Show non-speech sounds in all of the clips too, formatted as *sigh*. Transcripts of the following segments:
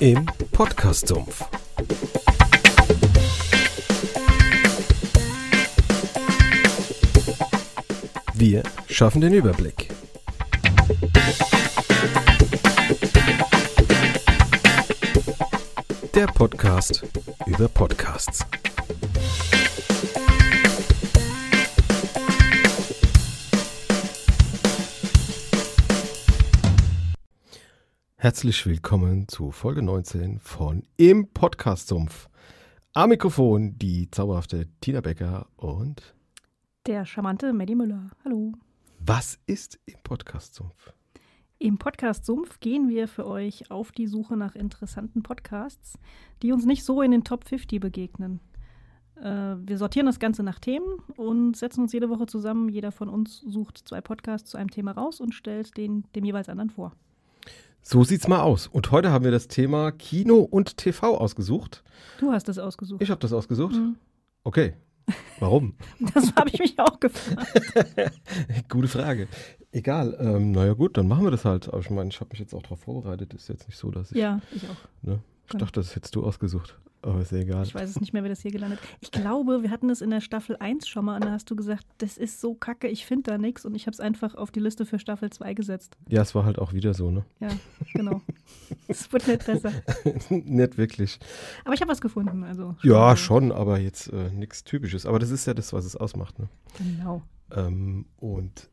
Im Podcast-Sumpf. Wir schaffen den Überblick. Der Podcast über Podcasts. Herzlich willkommen zu Folge 19 von Im Podcast-Sumpf. Am Mikrofon die zauberhafte Tina Becker und der charmante Maddie Müller. Hallo. Was ist im Podcast-Sumpf? Im Podcast-Sumpf gehen wir für euch auf die Suche nach interessanten Podcasts, die uns nicht so in den Top 50 begegnen. Äh, wir sortieren das Ganze nach Themen und setzen uns jede Woche zusammen. Jeder von uns sucht zwei Podcasts zu einem Thema raus und stellt den dem jeweils anderen vor. So sieht's mal aus. Und heute haben wir das Thema Kino und TV ausgesucht. Du hast das ausgesucht. Ich habe das ausgesucht. Mhm. Okay. Warum? *laughs* das habe ich mich auch gefragt. *laughs* Gute Frage. Egal. Ähm, naja, gut, dann machen wir das halt. Aber ich meine, ich habe mich jetzt auch darauf vorbereitet. Ist jetzt nicht so, dass ich. Ja, ich auch. Ne? Ich genau. dachte, das hättest du ausgesucht. Aber ist egal. Ich weiß es nicht mehr, wer das hier gelandet hat. Ich glaube, wir hatten es in der Staffel 1 schon mal und da hast du gesagt, das ist so kacke, ich finde da nichts und ich habe es einfach auf die Liste für Staffel 2 gesetzt. Ja, es war halt auch wieder so, ne? Ja, genau. Es wird nicht besser. *laughs* nicht wirklich. Aber ich habe was gefunden, also. Ja, schon, aber jetzt äh, nichts Typisches. Aber das ist ja das, was es ausmacht, ne? Genau. Ähm, und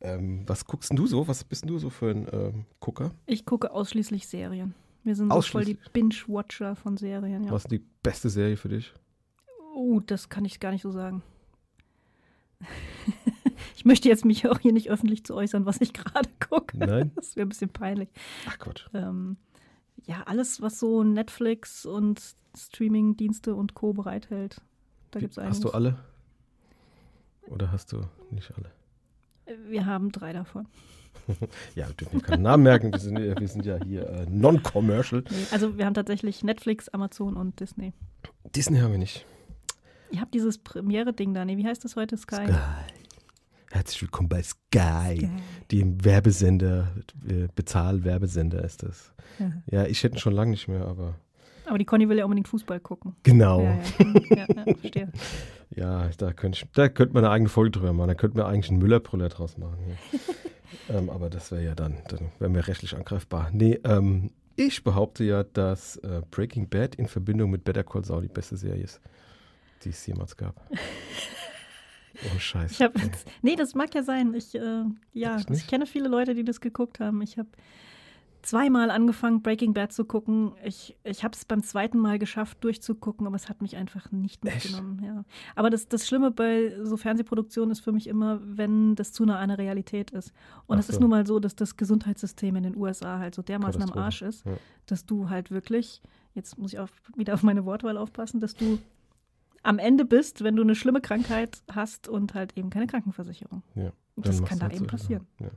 ähm, was guckst du so? Was bist du so für ein ähm, Gucker? Ich gucke ausschließlich Serien. Wir sind so voll die Binge-Watcher von Serien. Ja. Was ist die beste Serie für dich? Oh, das kann ich gar nicht so sagen. *laughs* ich möchte jetzt mich auch hier nicht öffentlich zu äußern, was ich gerade gucke. Nein. *laughs* Das wäre ein bisschen peinlich. Ach Gott. Ähm, ja, alles, was so Netflix und Streaming-Dienste und Co. bereithält. Da gibt es einiges. Hast du alle? Oder hast du nicht alle? Äh, wir haben drei davon. *laughs* ja, wir dürfen keinen Namen merken. Wir sind, wir sind ja hier äh, non-commercial. also wir haben tatsächlich Netflix, Amazon und Disney. Disney haben wir nicht. Ihr habt dieses Premiere-Ding da. Nee, wie heißt das heute? Sky. Sky. Herzlich willkommen bei Sky, Sky. dem Werbesender, äh, Bezahl-Werbesender ist das. Ja. ja, ich hätte ihn schon lange nicht mehr, aber. Aber die Conny will ja unbedingt Fußball gucken. Genau. Ja, ja. ja, ja verstehe. *laughs* ja, da könnte, ich, da könnte man eine eigene Folge drüber machen. Da könnte man eigentlich einen Müller-Brüller draus machen. Ja. *laughs* Ähm, aber das wäre ja dann, dann wären wir rechtlich angreifbar. Nee, ähm, ich behaupte ja, dass äh, Breaking Bad in Verbindung mit Better Call Saul die beste Serie ist, die es jemals gab. *laughs* Oh Scheiße. Ich hab, nee, das mag ja sein. Ich, äh, ja, ich, ich, kenne viele Leute, die das geguckt haben. Ich habe zweimal angefangen, Breaking Bad zu gucken. Ich, ich habe es beim zweiten Mal geschafft, durchzugucken, aber es hat mich einfach nicht mitgenommen. Ja. Aber das, das Schlimme bei so Fernsehproduktionen ist für mich immer, wenn das zu nah an der Realität ist. Und es so. ist nun mal so, dass das Gesundheitssystem in den USA halt so dermaßen am Arsch ist, ja. dass du halt wirklich, jetzt muss ich auch wieder auf meine Wortwahl aufpassen, dass du am Ende bist, wenn du eine schlimme Krankheit hast und halt eben keine Krankenversicherung. Ja. Das kann da halt eben passieren. Ja.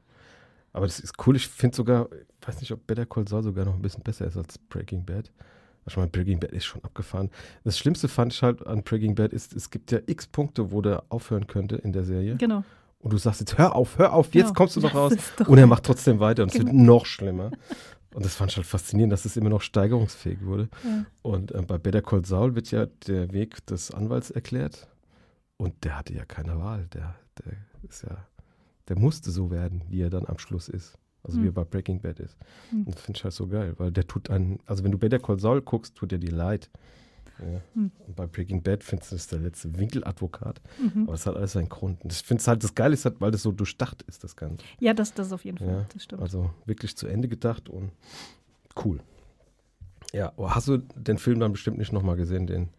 Aber das ist cool. Ich finde sogar, ich weiß nicht, ob Better Call Saul sogar noch ein bisschen besser ist als Breaking Bad. Ich meine, Breaking Bad ist schon abgefahren. Das Schlimmste fand ich halt an Breaking Bad ist, es gibt ja x Punkte, wo der aufhören könnte in der Serie. Genau. Und du sagst jetzt, hör auf, hör auf, genau. jetzt kommst du noch raus. Und er macht trotzdem weiter und genau. es wird genau. noch schlimmer. Und das fand ich halt faszinierend, dass es immer noch steigerungsfähig wurde. Ja. Und äh, bei Better Call Saul wird ja der Weg des Anwalts erklärt. Und der hatte ja keine Wahl. Der, der ist ja der musste so werden, wie er dann am Schluss ist. Also mhm. wie hm. er bei Breaking Bad ist. Mhm. das finde ich halt so geil, weil der tut einen, also wenn du Better Call Saul guckst, tut er dir leid. Ja. Mhm. Und bei Breaking Bad findest du, das der letzte Winkeladvokat. Mhm. Aber es hat alles seinen Grund. Und ich finde es halt, das Geile ist halt, weil das so durchdacht ist, das Ganze. Ja, das, das auf jeden Fall, ja. das stimmt. Also wirklich zu Ende gedacht und cool. Ja, oh, hast du den Film dann bestimmt nicht nochmal gesehen, den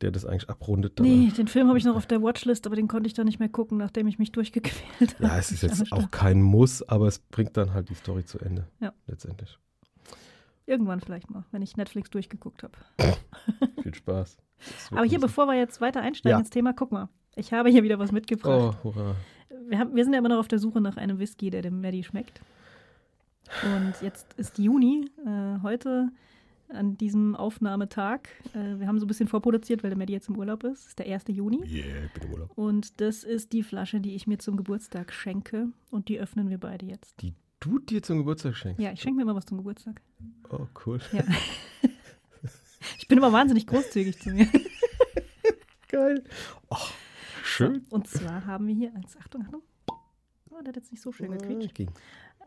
der das eigentlich abrundet. Danach. Nee, den Film habe ich noch auf der Watchlist, aber den konnte ich dann nicht mehr gucken, nachdem ich mich durchgequält habe. Ja, es ist jetzt also auch kein Muss, aber es bringt dann halt die Story zu Ende. Ja. Letztendlich. Irgendwann vielleicht mal, wenn ich Netflix durchgeguckt habe. *laughs* Viel Spaß. *laughs* Aber hier, bevor wir jetzt weiter einsteigen ja. ins Thema, guck mal. Ich habe hier wieder was mitgebracht. Oh, hurra. Wir, haben, wir sind ja immer noch auf der Suche nach einem Whisky, der dem Maddie schmeckt. Und jetzt ist Juni. Äh, heute an diesem Aufnahmetag. Äh, wir haben so ein bisschen vorproduziert, weil der Medi jetzt im Urlaub ist. Es ist der 1. Juni. Yeah, ich bin im Urlaub. Und das ist die Flasche, die ich mir zum Geburtstag schenke. Und die öffnen wir beide jetzt. Die du dir zum Geburtstag schenkst? Ja, ich schenke mir immer was zum Geburtstag. Oh, cool. Ja. *laughs* ich bin immer wahnsinnig großzügig zu mir. *laughs* Geil. Oh, schön. So, und zwar haben wir hier als Achtung, Achtung. Oh, der hat jetzt nicht so schön gequietscht. Okay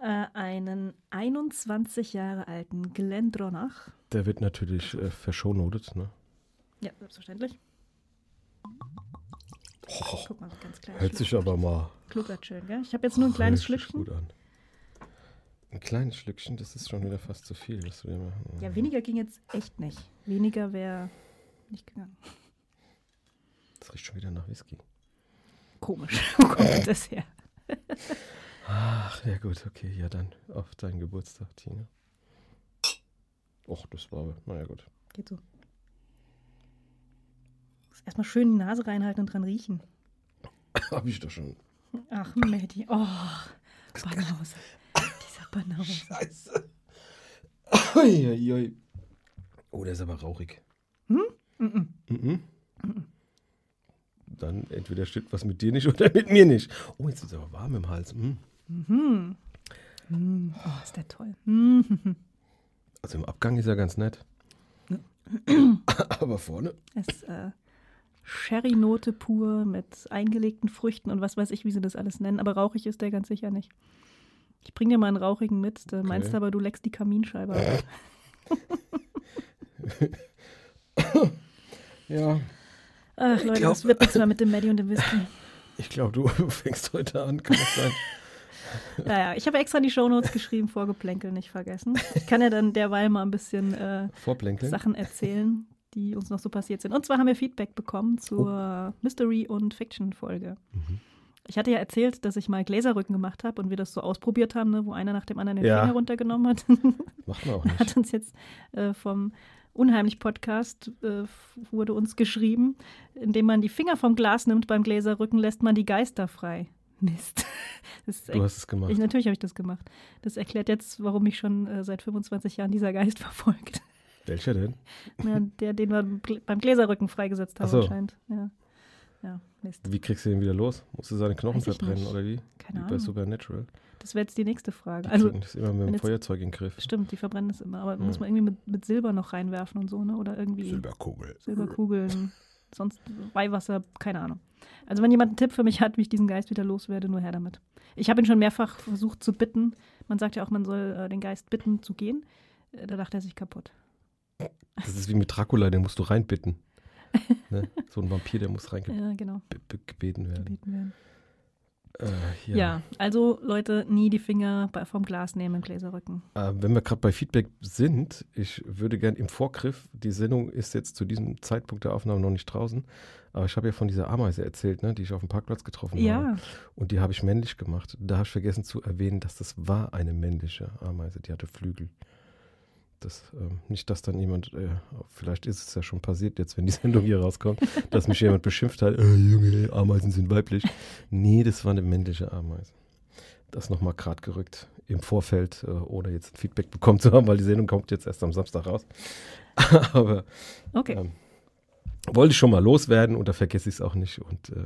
äh, einen 21 Jahre alten Glenn Dronach. Der wird natürlich äh, verschonotet, ne? Ja, selbstverständlich. Oh, Guck mal, ganz klein. Hört sich aber mal. Kluckert schön, gell? Ich habe jetzt oh, nur ein kleines Schlückchen. Gut an. Ein kleines Schlückchen, das ist schon wieder fast zu viel, was wir machen. Ja, weniger ging jetzt echt nicht. Weniger wäre nicht gegangen. Das riecht schon wieder nach Whisky. Komisch. *laughs* Wo kommt das her? *laughs* Ach, ja gut, okay, ja dann auf deinen Geburtstag, Tina. Och, das war, naja gut. Geht so. Erstmal schön die Nase reinhalten und dran riechen. Hab ich doch schon. Ach, Matti. Oh, Banause. Dieser Banause. Scheiße. Uiuiui. Oh, der ist aber rauchig. Hm? Mm -mm. Mm -mm. Dann entweder stimmt was mit dir nicht oder mit mir nicht. Oh, jetzt ist es aber warm im Hals. Mm. Mhm. Oh, ist der toll. Mhm. Also im Abgang ist er ganz nett. Aber vorne. Es äh, Sherry-Note pur mit eingelegten Früchten und was weiß ich, wie sie das alles nennen. Aber rauchig ist der ganz sicher nicht. Ich bring dir mal einen rauchigen mit. Da okay. meinst du aber, du leckst die Kaminscheibe. Äh. *laughs* ja. Ach Leute, glaub, das wird nichts mehr mit dem Maddie und dem Whisky. Ich glaube, du *laughs* fängst heute an, kann das sein? Naja, ich habe extra die Shownotes geschrieben, Vorgeplänkel nicht vergessen. Ich kann ja dann derweil mal ein bisschen äh, Sachen erzählen, die uns noch so passiert sind. Und zwar haben wir Feedback bekommen zur oh. Mystery- und Fiction-Folge. Mhm. Ich hatte ja erzählt, dass ich mal Gläserrücken gemacht habe und wir das so ausprobiert haben, ne, wo einer nach dem anderen den ja. Finger runtergenommen hat. *laughs* Macht man auch nicht. Hat uns jetzt äh, vom Unheimlich-Podcast äh, wurde uns geschrieben, indem man die Finger vom Glas nimmt beim Gläserrücken, lässt man die Geister frei. Mist. *laughs* du hast es gemacht. Ich, natürlich habe ich das gemacht. Das erklärt jetzt, warum mich schon äh, seit 25 Jahren dieser Geist *laughs* verfolgt. Welcher denn? Ja, der, den wir beim Gläserrücken freigesetzt haben, so. anscheinend. Ja. ja. Mist. Wie kriegst du den wieder los? Musst du seine Knochen verbrennen oder wie? Keine wie Ahnung. Bei Supernatural. Das wäre jetzt die nächste Frage. Die also, das immer mit dem Feuerzeug in den Griff. Stimmt, die verbrennen das immer. Aber ja. muss man irgendwie mit, mit Silber noch reinwerfen und so, ne? Oder irgendwie. Silberkugel. Silberkugeln sonst Weihwasser, keine Ahnung. Also wenn jemand einen Tipp für mich hat, wie ich diesen Geist wieder loswerde, nur her damit. Ich habe ihn schon mehrfach versucht zu bitten. Man sagt ja auch, man soll äh, den Geist bitten zu gehen. Äh, da dachte er sich kaputt. Das ist wie mit Dracula, den musst du reinbitten. *laughs* ne? So ein Vampir, der muss reingebeten ja, genau. werden. werden. Äh, ja. ja. also Leute, nie die Finger vom Glas nehmen im Gläserrücken. Äh, wenn wir gerade bei Feedback sind, ich würde gerne im Vorgriff, die Sendung ist jetzt zu diesem Zeitpunkt der Aufnahme noch nicht draußen, aber ich habe ja von dieser Ameise erzählt, ne, die ich auf dem Parkplatz getroffen ja. habe. Und die habe ich männlich gemacht. Da habe ich vergessen zu erwähnen, dass das war eine männliche Ameise, die hatte Flügel. Das, ähm, nicht, dass dann jemand, äh, vielleicht ist es ja schon passiert jetzt, wenn die *laughs* Sendung hier rauskommt, dass mich jemand beschimpft hat, äh, Junge, Ameisen sind weiblich. Nee, das war eine männliche Ameise. Das nochmal gerade gerückt im Vorfeld, äh, ohne jetzt ein Feedback bekommen zu haben, weil die Sendung kommt jetzt erst am Samstag raus. *laughs* Aber okay. ähm, wollte ich schon mal loswerden und da vergesse ich es auch nicht. Und äh,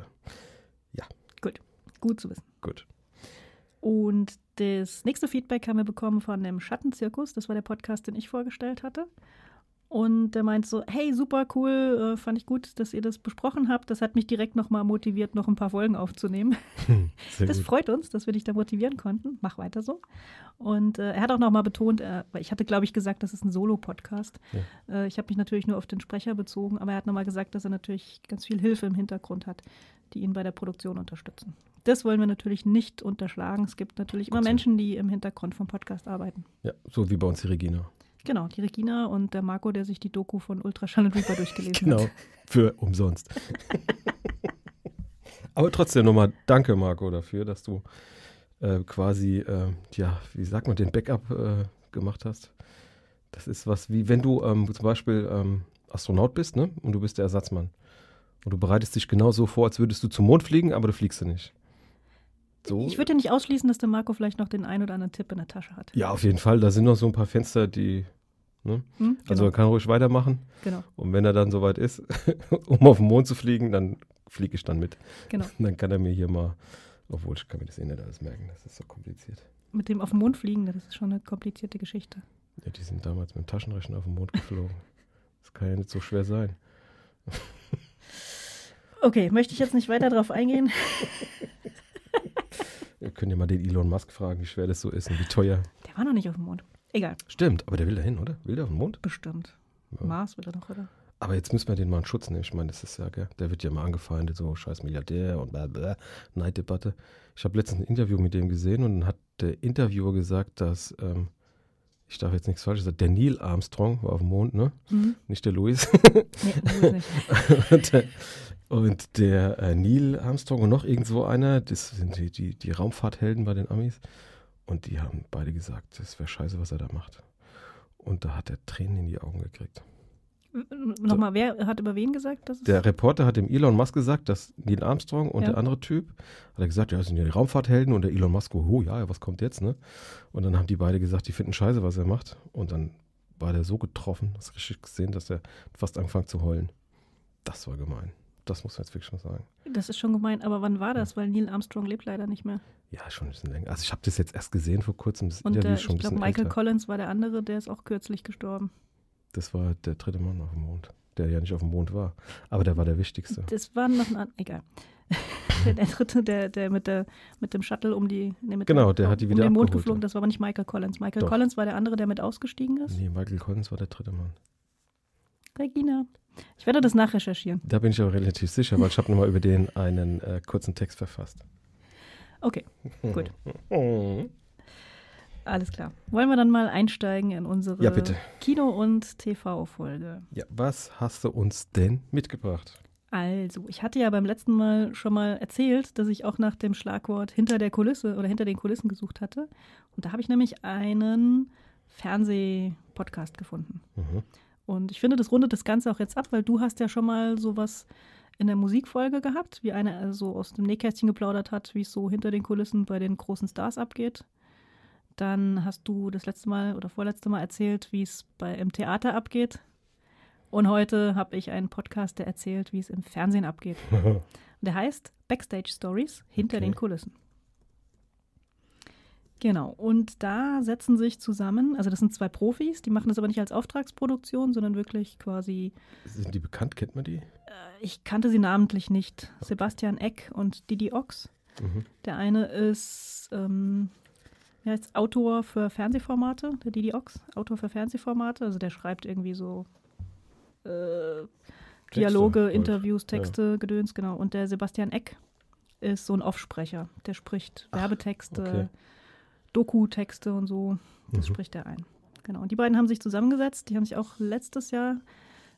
ja. Gut, gut zu wissen. Gut. Und das nächste Feedback haben wir bekommen von dem Schattenzirkus. Das war der Podcast, den ich vorgestellt hatte. Und der meint so, hey, super cool, äh, fand ich gut, dass ihr das besprochen habt. Das hat mich direkt nochmal motiviert, noch ein paar Folgen aufzunehmen. *laughs* Hm, sehr das gut. freut uns, dass wir dich da motivieren konnten. Mach weiter so. Und äh, er hat auch nochmal betont, äh, ich hatte, glaube ich, gesagt, das ist ein Solo-Podcast. Ja. Äh, ich habe mich natürlich nur auf den Sprecher bezogen, aber er hat nochmal gesagt, dass er natürlich ganz viel Hilfe im Hintergrund hat, die ihn bei der Produktion unterstützen das wollen wir natürlich nicht unterschlagen. Es gibt natürlich immer Menschen, die im Hintergrund vom Podcast arbeiten. Ja, so wie bei uns die Regina. Genau, die Regina und der Marco, der sich die Doku von Ultraschall und Reaper durchgelesen genau, hat. Genau, für umsonst. *laughs* Aber trotzdem nochmal danke, Marco, dafür, dass du äh, quasi, äh, ja, wie sagt man, den Backup äh, gemacht hast. Das ist was, wie wenn du ähm, zum Beispiel ähm, Astronaut bist, ne? Und du bist der Ersatzmann. Und du bereitest dich genauso vor, als würdest du zum Mond fliegen, aber du fliegst du nicht. So. Ich würde ja nicht ausschließen, dass der Marco vielleicht noch den einen oder anderen Tipp in der Tasche hat. Ja, auf jeden Fall. Da sind noch so ein paar Fenster, die. Ne? Hm, also man genau. kann ruhig weitermachen. Genau. Und wenn er dann soweit ist, *laughs* um auf den Mond zu fliegen, dann fliege ich dann mit. Genau. *laughs* Dann kann er mir hier mal, obwohl ich kann mir das eh nicht alles merken, das ist so kompliziert. Mit dem auf den Mond fliegen, das ist schon eine komplizierte Geschichte. Ja, die sind damals mit dem Taschenrechner auf den Mond geflogen. *laughs* das kann ja nicht so schwer sein. okay, möchte ich jetzt nicht weiter drauf eingehen. Wir können ja mal den Elon Musk fragen, wie schwer das so ist und wie teuer. Der war noch nicht auf dem Mond. Egal. Stimmt, aber der will da hin, oder? Will der auf den Mond? Bestimmt. Ja. Mars will er noch, oder? Aber jetzt müssen wir den mal in Schutz nehmen. Ich meine, das ist ja, gell? der wird ja mal angefeindet, so scheiß Milliardär und blablabla, Neiddebatte. Ich habe letztens ein Interview mit dem gesehen und dann hat der Interviewer gesagt, dass, ähm, ich darf jetzt nichts Falsches sagen, der Neil Armstrong war auf dem Mond, ne? Mhm. Nicht der Louis. Nee, nicht. *laughs* der, und der äh, Neil Armstrong und noch irgend so einer, das sind die, die, die Raumfahrthelden bei den Amis. Und die haben beide gesagt, das wäre scheiße, was er da macht. Und da hat er Tränen in die Augen gekriegt. Nochmal, wer hat über wen gesagt? Dass der Reporter hat dem Elon Musk gesagt, dass Neil Armstrong und ja. der andere Typ, hat er gesagt, ja, das sind ja die Raumfahrthelden und der Elon Musk, oh ja, was kommt jetzt, ne? Und dann haben die beide gesagt, die finden scheiße, was er macht. Und dann war der so getroffen, das richtig gesehen, dass er fast anfängt zu heulen. Das war gemein. Das muss man jetzt wirklich schon sagen. Das ist schon gemeint, aber wann war das? Weil Neil Armstrong lebt leider nicht mehr. Ja, schon ein bisschen länger. Also ich habe das jetzt erst gesehen vor kurzem. Das Und Interview äh, schon ich glaube, Michael älter. Collins war der andere, der ist auch kürzlich gestorben. Das war der dritte Mann auf dem Mond, der ja nicht auf dem Mond war, aber der war der wichtigste. Das war noch ein anderer, egal. *laughs* der, dritte, der, der, mit der mit dem Shuttle um die nee, Genau, der, der hat die wieder um den Mond geflogen, dann. das war aber nicht Michael Collins. Michael Doch. Collins war der andere, der mit ausgestiegen ist. Nee, Michael Collins war der dritte Mann. Regina. Ich werde das nachrecherchieren. Da bin ich aber relativ sicher, weil ich habe nochmal über den einen äh, kurzen Text verfasst. Okay, gut. *laughs* Alles klar. Wollen wir dann mal einsteigen in unsere ja, Kino- und TV-Folge? Ja, was hast du uns denn mitgebracht? Also, ich hatte ja beim letzten Mal schon mal erzählt, dass ich auch nach dem Schlagwort hinter der Kulisse oder hinter den Kulissen gesucht hatte. Und da habe ich nämlich einen Fernsehpodcast gefunden. Mhm. Und ich finde, das rundet das Ganze auch jetzt ab, weil du hast ja schon mal sowas in der Musikfolge gehabt, wie einer also aus dem Nähkästchen geplaudert hat, wie es so hinter den Kulissen bei den großen Stars abgeht. Dann hast du das letzte Mal oder vorletzte Mal erzählt, wie es bei, im Theater abgeht. Und heute habe ich einen Podcast, der erzählt, wie es im Fernsehen abgeht. *laughs* der heißt Backstage Stories hinter okay. den Kulissen. Genau, und da setzen sich zusammen, also das sind zwei Profis, die machen das aber nicht als Auftragsproduktion, sondern wirklich quasi. Sind die bekannt? Kennt man die? Äh, ich kannte sie namentlich nicht. Sebastian Eck und Didi Ochs. Mhm. Der eine ist, ähm, er ist Autor für Fernsehformate, der Didi Ochs, Autor für Fernsehformate, also der schreibt irgendwie so äh, Dialoge, Texte, Interviews, Texte, ja. Gedöns, genau. Und der Sebastian Eck ist so ein Offsprecher, der spricht Ach, Werbetexte. Okay Doku-Texte und so. Das mhm. spricht er ein. Genau. Und die beiden haben sich zusammengesetzt. Die haben sich auch letztes Jahr,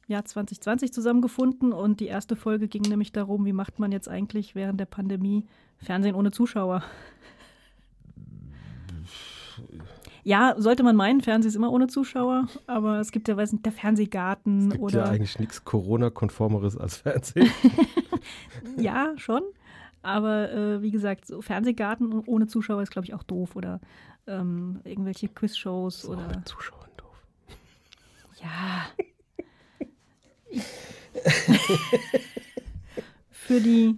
Jahr 2020, zusammengefunden. Und die erste Folge ging nämlich darum, wie macht man jetzt eigentlich während der Pandemie Fernsehen ohne Zuschauer? Ja, sollte man meinen, Fernsehen ist immer ohne Zuschauer, aber es gibt ja, weiß nicht, der Fernsehgarten es gibt oder. Ja, eigentlich nichts Corona-konformeres als Fernsehen. *laughs* ja, schon. Aber äh, wie gesagt, so Fernsehgarten ohne Zuschauer ist, glaube ich, auch doof. Oder ähm, irgendwelche Quizshows. Oder mit Zuschauern doof. *laughs* Ja. *laughs* Für die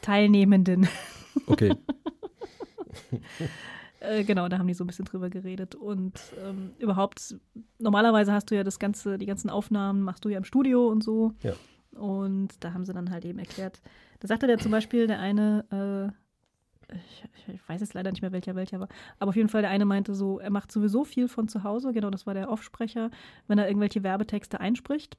Teilnehmenden. *laughs* Okay. Äh, genau, da haben die so ein bisschen drüber geredet. Und ähm, überhaupt, normalerweise hast du ja das ganze, die ganzen Aufnahmen machst du ja im Studio und so. Ja. Und da haben sie dann halt eben erklärt, da sagte der zum Beispiel, der eine, äh, ich, ich, weiß jetzt leider nicht mehr, welcher welcher war, aber auf jeden Fall der eine meinte so, er macht sowieso viel von zu Hause, genau, das war der Offsprecher, wenn er irgendwelche Werbetexte einspricht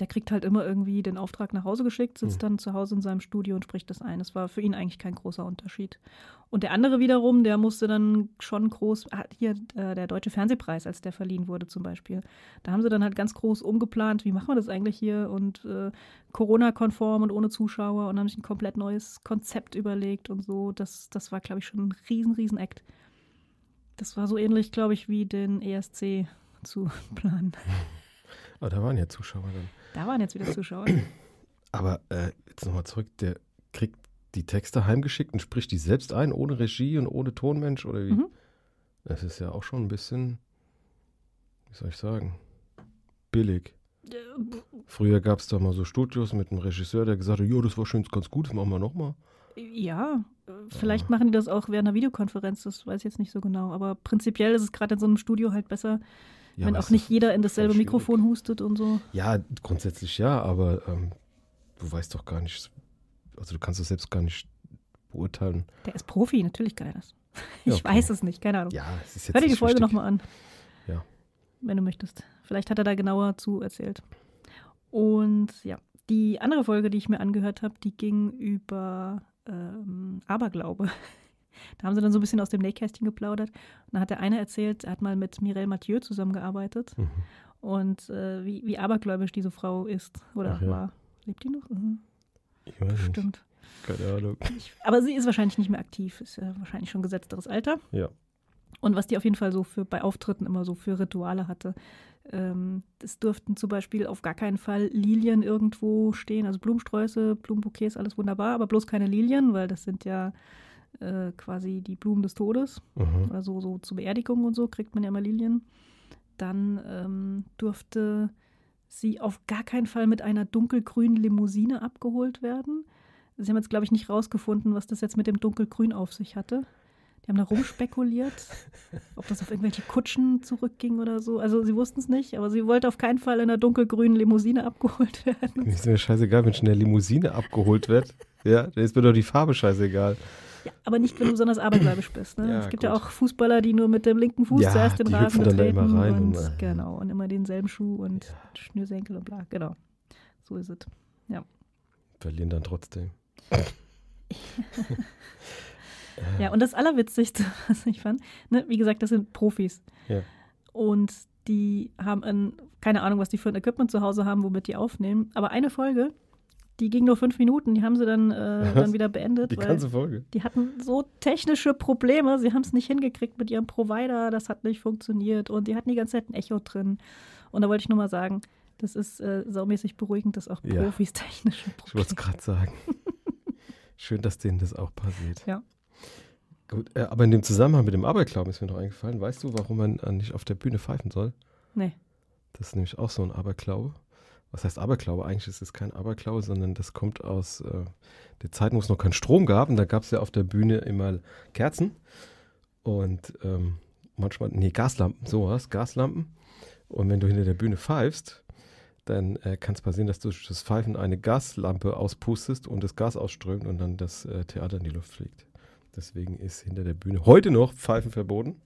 der kriegt halt immer irgendwie den Auftrag nach Hause geschickt, sitzt mhm. dann zu Hause in seinem Studio und spricht das ein. Das war für ihn eigentlich kein großer Unterschied. Und der andere wiederum, der musste dann schon groß, ah, hier äh, der Deutsche Fernsehpreis, als der verliehen wurde zum Beispiel, da haben sie dann halt ganz groß umgeplant, wie machen wir das eigentlich hier und äh, Corona-konform und ohne Zuschauer und haben sich ein komplett neues Konzept überlegt und so. Das, das war, glaube ich, schon ein riesen, riesen Act. Das war so ähnlich, glaube ich, wie den ESC zu *laughs* planen. Aber da waren ja Zuschauer dann. Da waren jetzt wieder äh, Zuschauer. *clears throat* Aber äh, jetzt nochmal zurück, der kriegt die Texte heimgeschickt und spricht die selbst ein, ohne Regie und ohne Tonmensch oder wie? Mhm. Das ist ja auch schon ein bisschen, wie soll ich sagen, billig. Früher gab es da mal so Studios mit einem Regisseur, der gesagt hat, jo, das war schön, ganz gut, das machen wir nochmal. Äh, ja, vielleicht ja. machen die das auch während einer Videokonferenz, das weiß ich jetzt nicht so genau. Aber prinzipiell ist es gerade in so einem Studio halt besser, ja, Wenn auch nicht jeder in dasselbe Mikrofon hustet und so. Ja, grundsätzlich ja, aber ähm, du weißt doch gar nicht, also du kannst das selbst gar nicht beurteilen. Der ist Profi, natürlich kann er das. *laughs* Ich ja, okay. weiß es nicht, keine Ahnung. Ja, es ist jetzt Hör dir die Folge nochmal an. Ja. Wenn du möchtest. Vielleicht hat er da genauer zu erzählt. Und ja, die andere Folge, die ich mir angehört habe, die ging über ähm, Aberglaube. *laughs* Da haben sie dann so ein bisschen aus dem Nähkästchen geplaudert. Und dann hat der eine erzählt, er hat mal mit Mireille Mathieu zusammengearbeitet mhm. und äh, wie, wie abergläubisch diese Frau ist oder Ach, ja. war. Lebt die noch? Mhm. Ich weiß Bestimmt. nicht. Keine Ahnung. Ich, aber sie ist wahrscheinlich nicht mehr aktiv, ist ja wahrscheinlich schon gesetzteres Alter. Ja. Und was die auf jeden Fall so für bei Auftritten immer so für Rituale hatte. Ähm, es durften zum Beispiel auf gar keinen Fall Lilien irgendwo stehen, also Blumensträuße, Blumenbouquets, alles wunderbar, aber bloß keine Lilien, weil das sind ja äh, quasi die Blumen des Todes. Mhm. Oder so, zur Beerdigung und so kriegt man ja immer Lilien. Dann ähm, durfte sie auf gar keinen Fall mit einer dunkelgrünen Limousine abgeholt werden. Sie haben jetzt, glaube ich, nicht rausgefunden, was das jetzt mit dem Dunkelgrün auf sich hatte. Die haben da rumspekuliert, *laughs* ob das auf irgendwelche Kutschen zurückging oder so. Also sie wussten es nicht, aber sie wollte auf keinen Fall in einer dunkelgrünen Limousine abgeholt *laughs* werden. Ist mir scheißegal, wenn schon in der Limousine abgeholt wird. ja, dann ist mir doch die Farbe scheißegal. Ja, aber nicht, wenn du besonders arbeitsleibisch bist. Ne? Ja, es gibt gut. ja auch Fußballer, die nur mit dem linken Fuß ja, zuerst den die Rasen dann treten. Da immer rein und, und äh, genau, und immer denselben Schuh und ja. Schnürsenkel und bla. Genau. So ist es. Ja. Verlieren dann trotzdem. ja, und das Allerwitzigste, *laughs* was ich fand, ne? wie gesagt, das sind Profis. Ja. Und die haben ein, keine Ahnung, was die für ein Equipment zu Hause haben, womit die aufnehmen. Aber eine Folge die ging nur fünf Minuten, die haben sie dann, äh, *laughs* dann wieder beendet. Die ganze Folge. Die hatten so technische Probleme, sie haben es nicht hingekriegt mit ihrem Provider, das hat nicht funktioniert und die hatten die ganze Zeit ein Echo drin. Und da wollte ich nur mal sagen, das ist äh, saumäßig beruhigend, dass auch ja. Profis technische Probleme haben. Ich wollte es gerade sagen. *laughs* Schön, dass denen das auch passiert. Ja. Gut, äh, aber in dem Zusammenhang mit dem Aberglauben ist mir noch eingefallen, weißt du, warum man äh, nicht auf der Bühne pfeifen soll? Nee. Das ist nämlich auch so ein Aberglaube was heißt Aberglaube? Eigentlich ist es kein Aberglaube, sondern das kommt aus äh, der Zeit, wo es noch keinen Strom gab. Und da gab es ja auf der Bühne immer Kerzen und ähm, manchmal, nee, Gaslampen, sowas, Gaslampen. Und wenn du hinter der Bühne pfeifst, dann äh, kann es passieren, dass du durch das Pfeifen eine Gaslampe auspustest und das Gas ausströmt und dann das äh, Theater in die Luft fliegt. Deswegen ist hinter der Bühne heute noch Pfeifen verboten.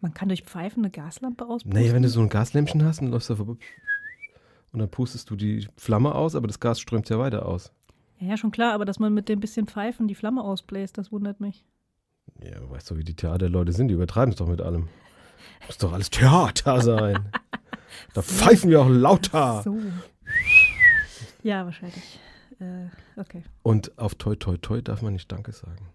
Man kann durch Pfeifen eine Gaslampe auspusten. Naja, wenn du so ein Gaslämpchen hast, dann läufst du vorbei und dann pustest du die Flamme aus, aber das Gas strömt ja weiter aus. Ja, ja, schon klar, aber dass man mit dem bisschen Pfeifen die Flamme ausbläst, das wundert mich. Ja, du weißt doch, wie die Theaterleute sind, die übertreiben es doch mit allem. Muss doch alles Theater sein. *laughs* da so. pfeifen wir auch lauter. So. Ja, wahrscheinlich. Äh, okay. Und auf Toi Toi Toi darf man nicht Danke sagen.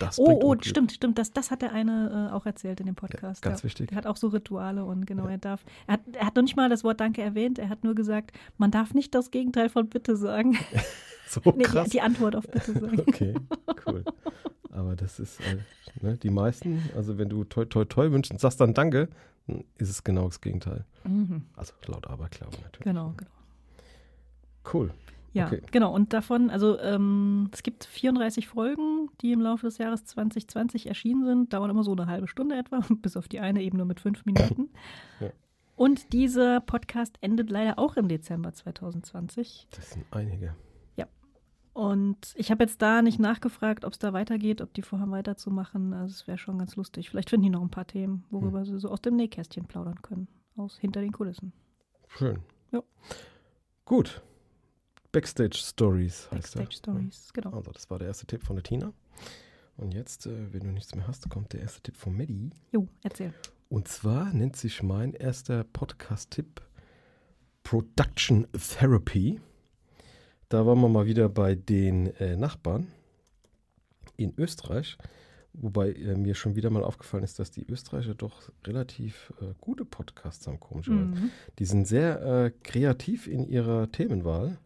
Das oh, oh, Unglück. stimmt, stimmt. Das, das hat der eine äh, auch erzählt in dem Podcast. Ja, ganz ja. wichtig. Er hat auch so Rituale und genau, ja. er darf. Er hat, er hat noch nicht mal das Wort Danke erwähnt, er hat nur gesagt, man darf nicht das Gegenteil von Bitte sagen. *laughs* so nee, krass. Die, die, Antwort auf Bitte sagen. okay, cool. Aber das ist, äh, ne, die meisten, also wenn du toi toi toi wünschst und sagst dann Danke, dann hm, ist es genau das Gegenteil. Mhm. Also laut Aberglauben natürlich. Genau, genau. Cool. Ja, okay. genau. Und davon, also ähm, es gibt 34 Folgen, die im Laufe des Jahres 2020 erschienen sind, dauern immer so eine halbe Stunde etwa, *laughs* bis auf die eine eben nur mit fünf Minuten. ja. Und dieser Podcast endet leider auch im Dezember 2020. Das sind einige. Ja. Und ich habe jetzt da nicht nachgefragt, ob es da weitergeht, ob die vorhaben weiterzumachen. Also es wäre schon ganz lustig. Vielleicht finden die noch ein paar Themen, worüber hm. sie so aus dem Nähkästchen plaudern können. Aus hinter den Kulissen. Schön. Ja. Gut. Backstage Stories heißt Backstage er. Stories, genau. Also, das war der erste Tipp von der Tina. Und jetzt, äh, wenn du nichts mehr hast, kommt der erste Tipp von Maddie. Jo, erzähl. Und zwar nennt sich mein erster Podcast-Tipp Production Therapy. Da waren wir mal wieder bei den äh, Nachbarn in Österreich. Wobei äh, mir schon wieder mal aufgefallen ist, dass die Österreicher doch relativ äh, gute Podcasts haben, komischerweise. Mhm. Die sind sehr äh, kreativ in ihrer Themenwahl.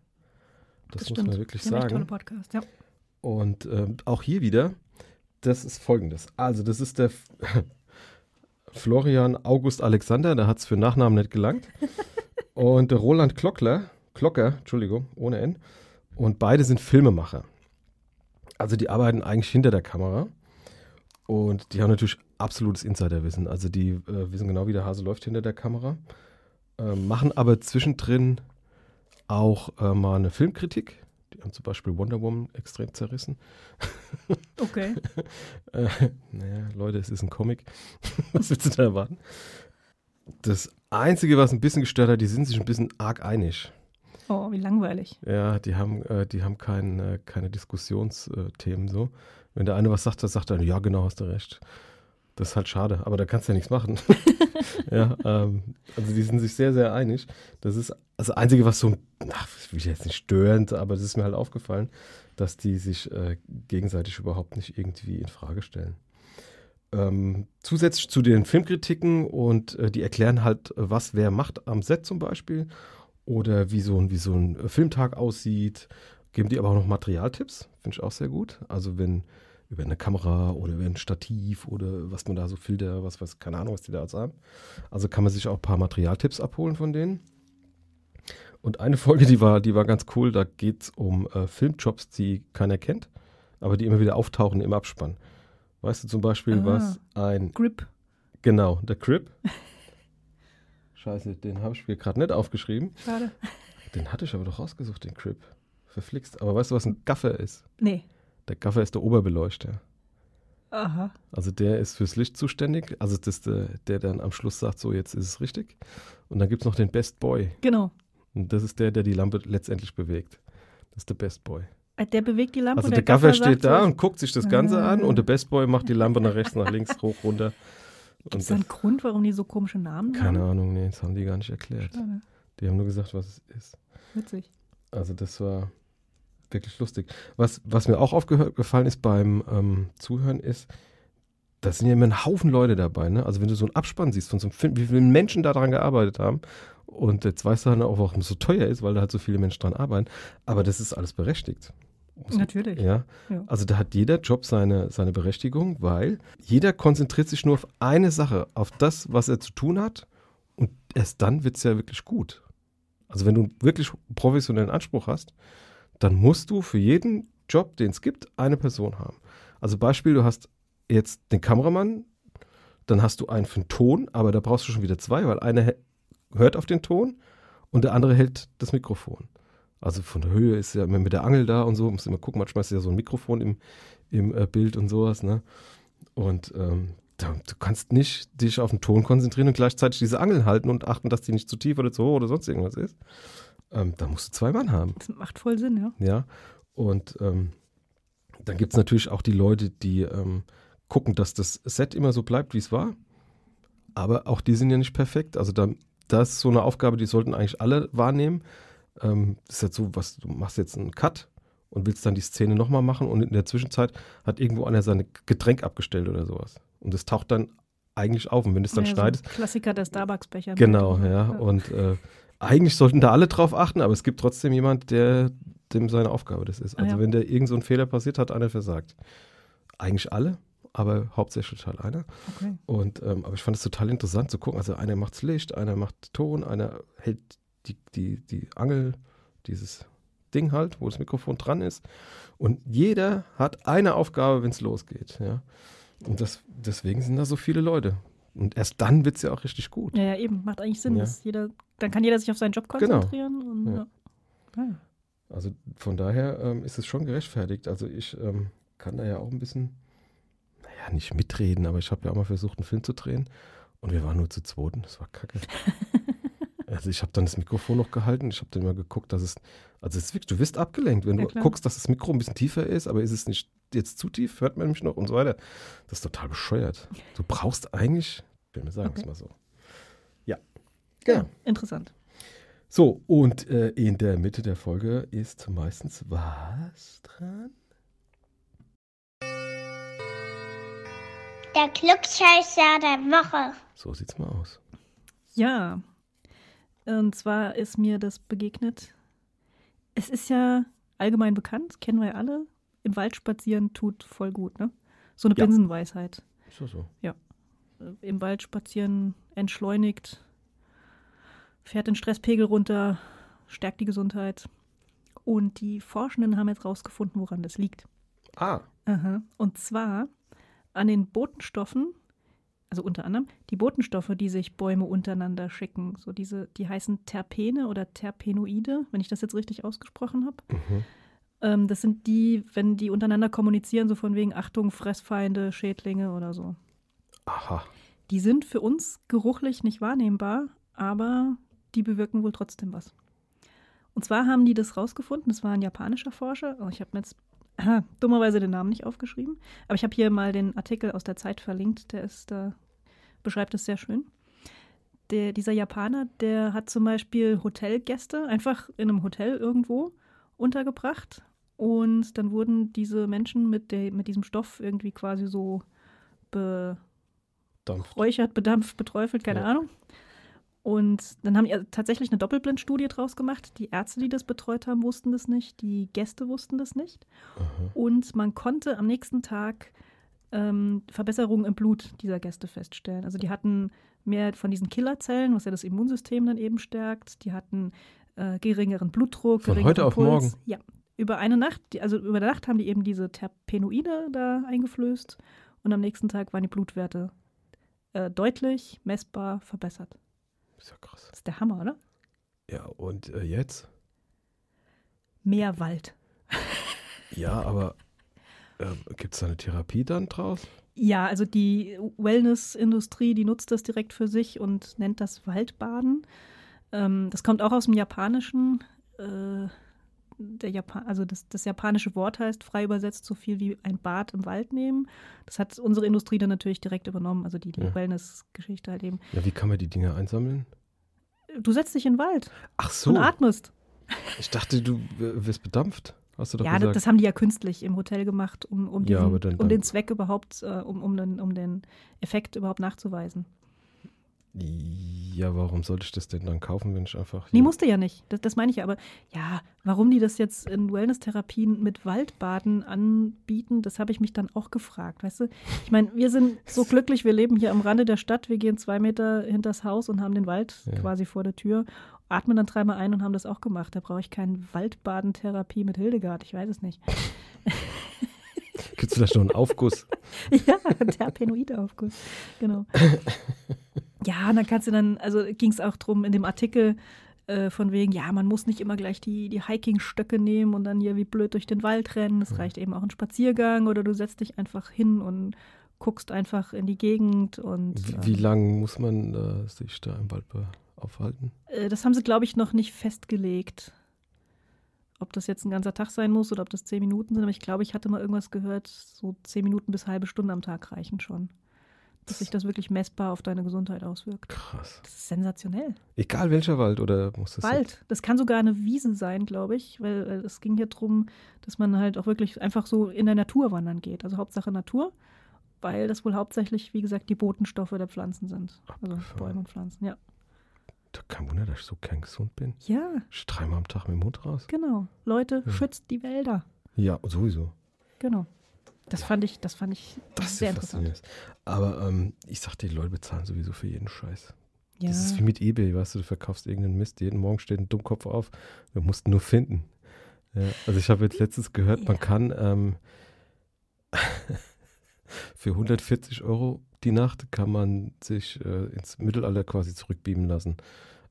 Das, das muss stimmt. man wirklich Die sagen. Tolle Podcast, ja. Und ähm, auch hier wieder, das ist folgendes. Also, das ist der *laughs* Florian August Alexander, da hat es für Nachnamen nicht gelangt. *laughs* Und der Roland Klockler, Klocker, Entschuldigung, ohne N. Und beide sind Filmemacher. Also die arbeiten eigentlich hinter der Kamera. Und die haben natürlich absolutes Insiderwissen. Also die äh, wissen genau, wie der Hase läuft hinter der Kamera. Äh, machen aber zwischendrin auch äh, mal eine Filmkritik. Die haben zum Beispiel Wonder Woman extrem zerrissen. Okay. *laughs* äh, naja, Leute, es ist ein Comic. *laughs* was willst du da erwarten? Das Einzige, was ein bisschen gestört hat, die sind sich ein bisschen arg einig. Oh, wie langweilig. Ja, die haben, äh, die haben kein, äh, keine Diskussionsthemen so. Wenn der eine was sagt, dann sagt er, ja, genau, hast du recht. Das ist halt schade, aber da kannst du ja nichts machen. *laughs* ja, ähm, also die sind sich sehr, sehr einig. Das ist das Einzige, was so, ach, das will ich jetzt nicht störend, aber das ist mir halt aufgefallen, dass die sich äh, gegenseitig überhaupt nicht irgendwie in Frage stellen. Ähm, zusätzlich zu den Filmkritiken und äh, die erklären halt, was wer macht am Set zum Beispiel oder wie so ein, wie so ein Filmtag aussieht, geben die aber auch noch Materialtipps, finde ich auch sehr gut. Also wenn über eine Kamera oder über ein Stativ oder was man da so Filter, was weiß, keine Ahnung, was die da jetzt haben. Also kann man sich auch ein paar Materialtipps abholen von denen. Und eine Folge, die war, die war ganz cool, da geht es um äh, Filmjobs, die keiner kennt, aber die immer wieder auftauchen im Abspann. Weißt du zum Beispiel, ah, was ein... Grip. Genau, der Grip. *laughs* Scheiße, den habe ich mir gerade nicht aufgeschrieben. Schade. Den hatte ich aber doch rausgesucht, den Grip. Verflixt. Aber weißt du, was ein Gaffer ist? Nee. Der Gaffer ist der Oberbeleuchter. Aha. Also der ist fürs Licht zuständig, also das der, der dann am Schluss sagt, so jetzt ist es richtig. Und dann gibt es noch den Best Boy. Genau. Und das ist der, der die Lampe letztendlich bewegt. Das ist der Best Boy. Äh, der bewegt die Lampe. Also der, der Gaffer, Gaffer steht da und guckt sich das Ganze an und der Best Boy macht die Lampe nach rechts, nach links, hoch, runter. *laughs* Gibt es einen Grund, warum die so komische Namen haben? Keine Ahnung, nee, das haben die gar nicht erklärt. Schade. Die haben nur gesagt, was es ist. Witzig. Also das war, wirklich lustig. Was, was mir auch aufgefallen ist beim ähm, Zuhören ist, da sind ja immer ein Haufen Leute dabei. Ne? Also wenn du so einen Abspann siehst von so einem Film, wie viele Menschen daran gearbeitet haben. Und jetzt weißt du dann auch, warum es so teuer ist, weil da halt so viele Menschen dran arbeiten. Aber das ist alles berechtigt. Also, Natürlich. Ja. ja. Also da hat jeder Job seine, seine Berechtigung, weil jeder konzentriert sich nur auf eine Sache, auf das, was er zu tun hat. Und erst dann wird es ja wirklich gut. Also wenn du wirklich professionellen Anspruch hast, dann musst du für jeden Job, den es gibt, eine Person haben. Also Beispiel, du hast jetzt den Kameramann, dann hast du einen für den Ton, aber da brauchst du schon wieder zwei, weil einer hört auf den Ton und der andere hält das Mikrofon. Also von der Höhe ist ja immer mit der Angel da und so, muss immer gucken, manchmal ist ja so ein Mikrofon im, im äh, Bild und sowas, ne? Und ähm, da, du kannst nicht dich auf den Ton konzentrieren und gleichzeitig diese Angeln halten und achten, dass die nicht zu tief oder zu hoch oder sonst irgendwas ist ähm, da musst du zwei Mann haben. Das macht voll Sinn, ja. Ja. Und ähm, dann gibt es natürlich auch die Leute, die ähm, gucken, dass das Set immer so bleibt, wie es war. Aber auch die sind ja nicht perfekt. Also da, das ist so eine Aufgabe, die sollten eigentlich alle wahrnehmen. Ähm, das ist ja so, was, du machst jetzt einen Cut und willst dann die Szene nochmal machen und in der Zwischenzeit hat irgendwo einer sein Getränk abgestellt oder sowas. Und das taucht dann eigentlich auf. Und wenn du es dann ja, schneidest. So Klassiker der Starbucks-Becher. Genau, ja. ja. Und äh, eigentlich sollten da alle drauf achten, aber es gibt trotzdem jemand, der dem seine Aufgabe das ist. Ah, also ja. wenn da irgend so ein Fehler passiert, hat einer versagt. Eigentlich alle, aber hauptsächlich halt einer. Okay. Und ähm, aber ich fand es total interessant zu gucken. Also einer macht's Licht, einer macht Ton, einer hält die, die, die Angel, dieses Ding halt, wo das Mikrofon dran ist. Und jeder hat eine Aufgabe, wenn es losgeht. Ja? Und das, deswegen sind da so viele Leute. Und erst dann wird es ja auch richtig gut. Ja, ja, eben. Macht eigentlich Sinn, ja. dass jeder, dann kann jeder sich auf seinen Job genau. konzentrieren. Genau. Und, ja. Ja. Ah. Also von daher ähm, ist es schon gerechtfertigt. Also ich ähm, kann da ja auch ein bisschen, naja, nicht mitreden, aber ich habe ja auch mal versucht, einen Film zu drehen. Und wir waren nur zu zweit das war kacke. *laughs* also ich habe dann das Mikrofon noch gehalten, ich habe dann mal geguckt, dass es, also es ist wirklich, du wirst abgelenkt, wenn du guckst, dass das Mikro ein bisschen tiefer ist, aber ist es nicht jetzt zu tief? Hört man mich noch? Und so weiter. Das ist total bescheuert. Du brauchst eigentlich, ich will mir sagen okay. es mal so. Ja. Genau. Ja, interessant. So, und äh, in der Mitte der Folge ist meistens was dran? Der Glückscheißer der Woche. So sieht's mal aus. Ja. Und zwar ist mir das begegnet. Es ist ja allgemein bekannt, kennen wir ja alle, im Wald spazieren tut voll gut, ne? So eine ja. Binsenweisheit. So, so. Ja. Äh, Im Wald spazieren entschleunigt, fährt den Stresspegel runter, stärkt die Gesundheit. Und die Forschenden haben jetzt rausgefunden, woran das liegt. Ah. Aha. Und zwar an den Botenstoffen, also unter anderem, die Botenstoffe, die sich Bäume untereinander schicken. So diese, die heißen Terpene oder Terpenoide, wenn ich das jetzt richtig ausgesprochen habe. Mhm. Ähm, das sind die, wenn die untereinander kommunizieren, so von wegen Achtung, Fressfeinde, Schädlinge oder so. Aha. Die sind für uns geruchlich nicht wahrnehmbar, aber die bewirken wohl trotzdem was. Und zwar haben die das rausgefunden, das war ein japanischer Forscher, oh, ich habe mir jetzt äh, *clears throat* dummerweise den Namen nicht aufgeschrieben, aber ich habe hier mal den Artikel aus der Zeit verlinkt, der ist da, äh, beschreibt es sehr schön. Der, dieser Japaner, der hat zum Beispiel Hotelgäste einfach in einem Hotel irgendwo untergebracht und dann wurden diese Menschen mit, der, mit diesem Stoff irgendwie quasi so beräuchert, bedampft, beträufelt, keine ja. Ahnung. Und dann haben die also tatsächlich eine Doppelblindstudie draus gemacht. Die Ärzte, die das betreut haben, wussten das nicht. Die Gäste wussten das nicht. Aha. Und man konnte am nächsten Tag ähm, Verbesserungen im Blut dieser Gäste feststellen. Also die hatten mehr von diesen Killerzellen, was ja das Immunsystem dann eben stärkt. Die hatten äh, geringeren Blutdruck. Von heute Impuls. auf morgen? Ja, über eine Nacht, also über der Nacht haben die eben diese Terpenoide da eingeflößt und am nächsten Tag waren die Blutwerte äh, deutlich messbar verbessert. Ist ja krass. Das ist der Hammer, oder? Ja, und äh, jetzt? Mehr Wald. ja, aber äh, gibt es da eine Therapie dann draus? Ja, also die Wellness-Industrie, die nutzt das direkt für sich und nennt das Waldbaden. Ähm, das kommt auch aus dem Japanischen. Äh, der Japan, also das, das japanische Wort heißt frei übersetzt so viel wie ein Bad im Wald nehmen. Das hat unsere Industrie dann natürlich direkt übernommen, also die, die ja. Wellness-Geschichte halt eben. Ja, wie kann man die Dinge einsammeln? Du setzt dich in den Wald. Ach so. Und atmest. Ich dachte, du wirst bedampft. Hast du doch ja, gesagt. das haben die ja künstlich im Hotel gemacht, um, um, diesen, ja, dann, dann. um den Zweck überhaupt, äh, um, um, den, um den Effekt überhaupt nachzuweisen. Ja, warum sollte ich das denn dann kaufen, wenn ich einfach. Nee, musste ja nicht. Das, das meine ich ja. Aber ja, warum die das jetzt in Wellness-Therapien mit Waldbaden anbieten, das habe ich mich dann auch gefragt. Weißt du, ich meine, wir sind so glücklich, wir leben hier am Rande der Stadt, wir gehen zwei Meter hinters Haus und haben den Wald ja. quasi vor der Tür, atmen dann dreimal ein und haben das auch gemacht. Da brauche ich keine Waldbadentherapie mit Hildegard, ich weiß es nicht. Gibt es vielleicht noch einen Aufguss? *laughs* ja, der Penoid-Aufguss, genau. *laughs* Ja, dann kannst du dann, also ging es auch drum in dem Artikel, äh, von wegen, ja, man muss nicht immer gleich die, die Hiking-Stöcke nehmen und dann hier wie blöd durch den Wald rennen. Es reicht eben auch ein Spaziergang oder du setzt dich einfach hin und guckst einfach in die Gegend und. Wie, ähm, wie lange muss man äh, sich da im Wald aufhalten? Äh, das haben sie, glaube ich, noch nicht festgelegt. Ob das jetzt ein ganzer Tag sein muss oder ob das zehn Minuten sind, aber ich glaube, ich hatte mal irgendwas gehört, so zehn Minuten bis halbe Stunde am Tag reichen schon dass sich das wirklich messbar auf deine Gesundheit auswirkt. Krass. Das ist sensationell. Egal welcher Wald oder muss das Wald. Sein? Das kann sogar eine Wiese sein, glaube ich, weil äh, es ging hier darum, dass man halt auch wirklich einfach so in der Natur wandern geht. Also Hauptsache Natur, weil das wohl hauptsächlich, wie gesagt, die Botenstoffe der Pflanzen sind. Also Abgefahren. Bäume und Pflanzen, ja. Kein Wunder, dass ich so kein gesund bin. Ja. Ich dreimal am Tag mit dem Hund raus. Genau. Leute, ja. schützt die Wälder. Ja, sowieso. Genau. Das fand ich, das fand ich das sehr interessant. Aber ähm, ich sagte, die Leute bezahlen sowieso für jeden Scheiß. Ja. Das ist wie mit Ebay, weißt du, du verkaufst irgendeinen Mist, jeden Morgen steht ein Dummkopf auf, wir mussten nur finden. Ja, also ich habe jetzt letztens gehört, ja. man kann ähm, *laughs* für 140 Euro die Nacht kann man sich äh, ins Mittelalter quasi zurückbeamen lassen.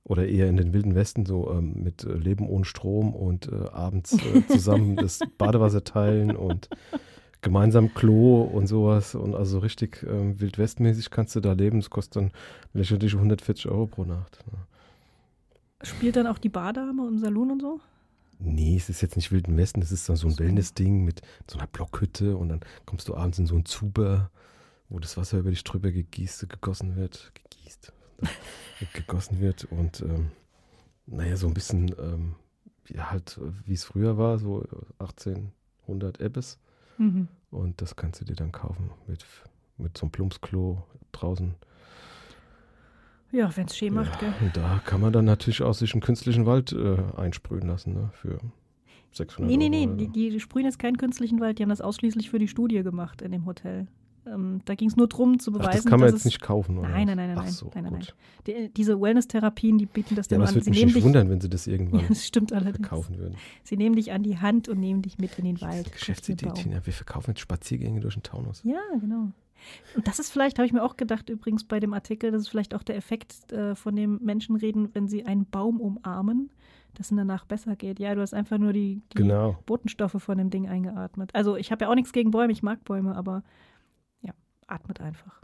Oder eher in den wilden Westen, so ähm, mit äh, Leben ohne Strom und äh, abends äh, zusammen *laughs* das Badewasser teilen und gemeinsam Klo und sowas und also richtig ähm, wildwestmäßig kannst du da leben. Das kostet dann lächerlich 140 Euro pro Nacht. Ne. Spielt dann auch die Bardame im Salon und so? Nee, es ist jetzt nicht Wilden Westen, es ist dann so ein so. Wellness-Ding mit so einer Blockhütte und dann kommst du abends in so einen Zuber, wo das Wasser über dich drüber gegießt, gegossen wird, gegießt, *laughs* gegossen wird und ähm, naja, so ein bisschen ähm, ja, halt, äh, wie es früher war, so 1800 Ebbes Mhm. Und das kannst du dir dann kaufen mit, mit so einem Plumpsklo draußen. Ja, wenn es schön macht, ja, gell? Da kann man dann natürlich auch sich einen künstlichen Wald äh, einsprühen lassen, ne? Für 600 Nee, nee, nee, Euro, die, die, sprühen jetzt keinen künstlichen Wald, die haben das ausschließlich für die Studie gemacht in dem Hotel. Ähm, da ging es nur darum zu beweisen. dass. das kann man jetzt nicht kaufen, oder? Nein, nein, nein, nein. So, nein, nein, nein. Die, diese Wellness-Therapien, die bieten das ja, dann an. Das würde mich nicht wundern, wenn sie das irgendwann ja, das stimmt allerdings. verkaufen würden. Sie nehmen dich an die Hand und nehmen dich mit in den Wald. Geschäftsidee, Tina. Wir verkaufen jetzt Spaziergänge durch den Taunus. Ja, genau. Und das ist vielleicht, habe ich mir auch gedacht übrigens bei dem Artikel, das ist vielleicht auch der Effekt äh, von dem Menschen reden, wenn sie einen Baum umarmen, dass es danach besser geht. Ja, du hast einfach nur die, die genau. Botenstoffe von dem Ding eingeatmet. Also ich habe ja auch nichts gegen Bäume, ich mag Bäume, aber atmet einfach.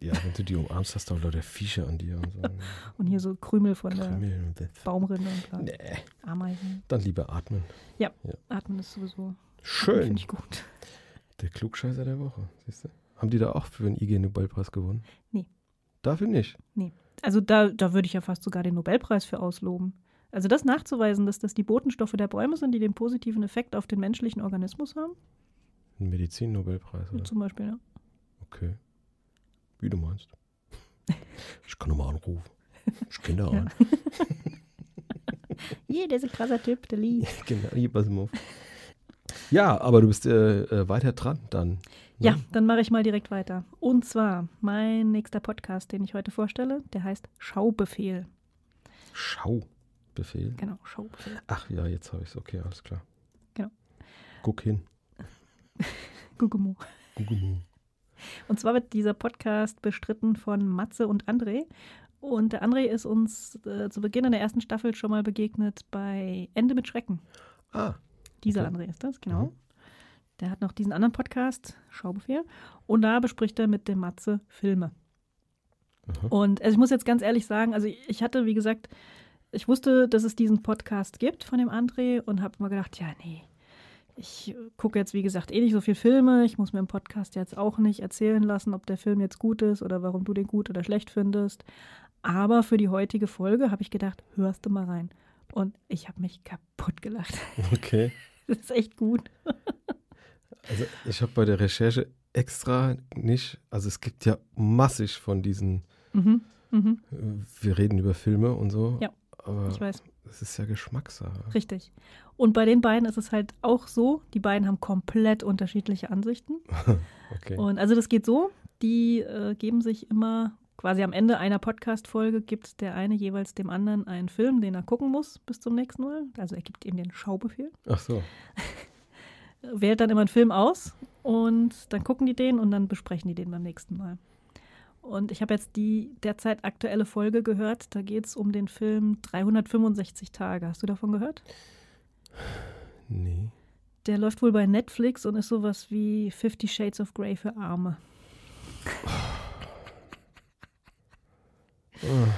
Ja, wenn du die umarmst, hast du auch lauter Viecher an dir. Und, so. *laughs* und hier so Krümel von Krümel der Baumrinde und Nee. Ameisen. Dann lieber atmen. Ja, ja. atmen ist sowieso schön. Finde ich gut. Der Klugscheißer der Woche, siehst du? Haben die da auch für den IG Nobelpreis gewonnen? Nee. Dafür nicht? Nee. Also da, da würde ich ja fast sogar den Nobelpreis für ausloben. Also das nachzuweisen, dass das die Botenstoffe der Bäume sind, die den positiven Effekt auf den menschlichen Organismus haben? Ein Medizin-Nobelpreis, oder? Zum Beispiel, ja. Okay. Wie du meinst. *laughs* Ich kann nochmal anrufen. Ich kenne da einen. an. *laughs* Je, der ist ein krasser Typ, der Lee. *laughs* genau, hier, pass mal auf. Ja, aber du bist äh, äh, weiter dran dann. Ne? Ja, dann mache ich mal direkt weiter. Und zwar mein nächster Podcast, den ich heute vorstelle, der heißt Schaubefehl. Schaubefehl? Genau, Schaubefehl. Ach ja, jetzt habe ich es. Okay, alles klar. Genau. Guck hin. Gugumo. Gugumo. Und zwar wird dieser Podcast bestritten von Matze und André. Und der André ist uns äh, zu Beginn in der ersten Staffel schon mal begegnet bei Ende mit Schrecken. Ah. Dieser okay. André ist das, genau. Mhm. Der hat noch diesen anderen Podcast, Schaubefehl. Und da bespricht er mit dem Matze Filme. Mhm. Und also ich muss jetzt ganz ehrlich sagen, also ich hatte, wie gesagt, ich wusste, dass es diesen Podcast gibt von dem André und habe immer gedacht, ja, nee, ich äh, gucke jetzt, wie gesagt, eh nicht so viel Filme. Ich muss mir im Podcast jetzt auch nicht erzählen lassen, ob der Film jetzt gut ist oder warum du den gut oder schlecht findest. Aber für die heutige Folge habe ich gedacht, hörst du mal rein. Und ich habe mich kaputt gelacht. *laughs* Okay. Das ist echt gut. Also ich habe bei der Recherche extra nicht, also es gibt ja massig von diesen, mhm, mhm. Äh, wir reden über Filme und so. Ja, ich weiß. Es ist ja Geschmackssache. Richtig. Und bei den beiden ist es halt auch so, die beiden haben komplett unterschiedliche Ansichten. *laughs* okay. Und also das geht so, die äh, geben sich immer quasi am Ende einer Podcast-Folge gibt der eine jeweils dem anderen einen Film, den er gucken muss bis zum nächsten Mal. Also er gibt ihm den Schaubefehl. Ach so. *laughs* Wählt dann immer einen Film aus und dann gucken die den und dann besprechen die den beim nächsten Mal. Und ich habe jetzt die derzeit aktuelle Folge gehört. Da geht es um den Film 365 Tage. Hast du davon gehört? Ja. Nee. Der läuft wohl bei Netflix und ist sowas wie Fifty Shades of Grey für Arme. *laughs* Ah.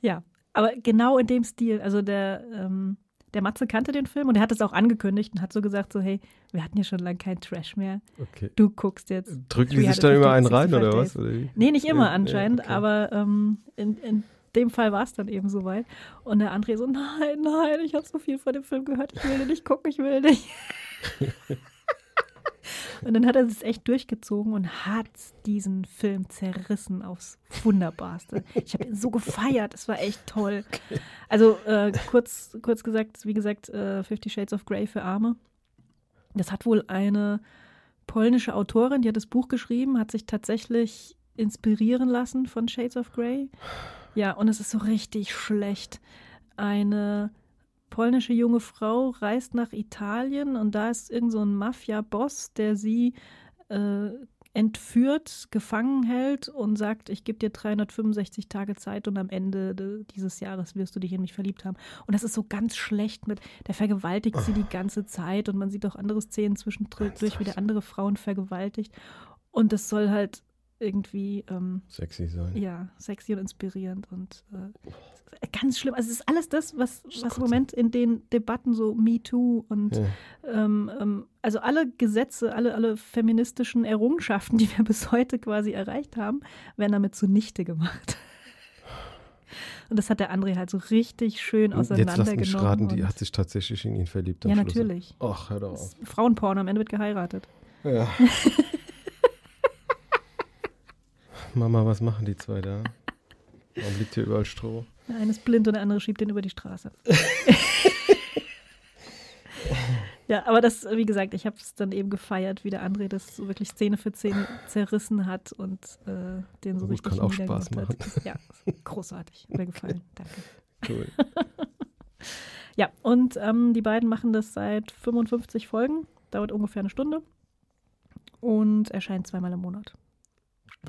Ja, aber genau in dem Stil. Also der, ähm, der Matze kannte den Film und er hat es auch angekündigt und hat so gesagt, so hey, wir hatten ja schon lange keinen Trash mehr. Okay. Du guckst jetzt. Drücken die sich dann über einen rein oder was? Oder nee, nicht immer anscheinend, ja, okay. aber ähm, in, in dem Fall war es dann eben soweit. Und der André so, nein, nein, ich habe so viel von dem Film gehört, ich will den nicht gucken, ich will den nicht. *laughs* und dann hat er es echt durchgezogen und hat diesen Film zerrissen aufs Wunderbarste. Ich habe ihn so gefeiert, es war echt toll. Also äh, kurz, kurz gesagt, wie gesagt, äh, Fifty Shades of Grey für Arme. Das hat wohl eine polnische Autorin, die hat das Buch geschrieben, hat sich tatsächlich inspirieren lassen von Shades of Grey ja, und es ist so richtig schlecht. Eine polnische junge Frau reist nach Italien und da ist irgend so ein Mafia-Boss, der sie äh, entführt, gefangen hält und sagt, ich gebe dir 365 Tage Zeit und am Ende dieses Jahres wirst du dich in mich verliebt haben. Und das ist so ganz schlecht mit, der vergewaltigt oh. sie die ganze Zeit und man sieht auch andere Szenen zwischendurch, wie der andere Frauen vergewaltigt. Und das soll halt irgendwie ähm, sexy sein. Ja, sexy und inspirierend und äh, ganz schlimm. Also es ist alles das, was, oh was im Moment in den Debatten so Me Too und ja. ähm, ähm, also alle Gesetze, alle, alle feministischen Errungenschaften, die wir *laughs* bis heute quasi erreicht haben, werden damit zunichte gemacht. Und das hat der André halt so richtig schön auseinandergenommen. Jetzt lass mich die hat sich tatsächlich in ihn verliebt. ja, natürlich. Ach, hör doch auf. Frauenporn, am Ende wird geheiratet. Ja. *laughs* Mama, was machen die zwei da? Warum liegt hier überall Stroh? Der eine ist blind und der andere schiebt den über die Straße. *laughs* ja, aber das, wie gesagt, ich habe es dann eben gefeiert, wie der André das so wirklich Szene für Szene zerrissen hat und äh, den so Gut, richtig kann auch Spaß machen. Ja, großartig. Hat mir gefallen. *laughs* Danke. Cool. *laughs* ja, und ähm, die beiden machen das seit 55 Folgen. Dauert ungefähr eine Stunde und erscheint zweimal im Monat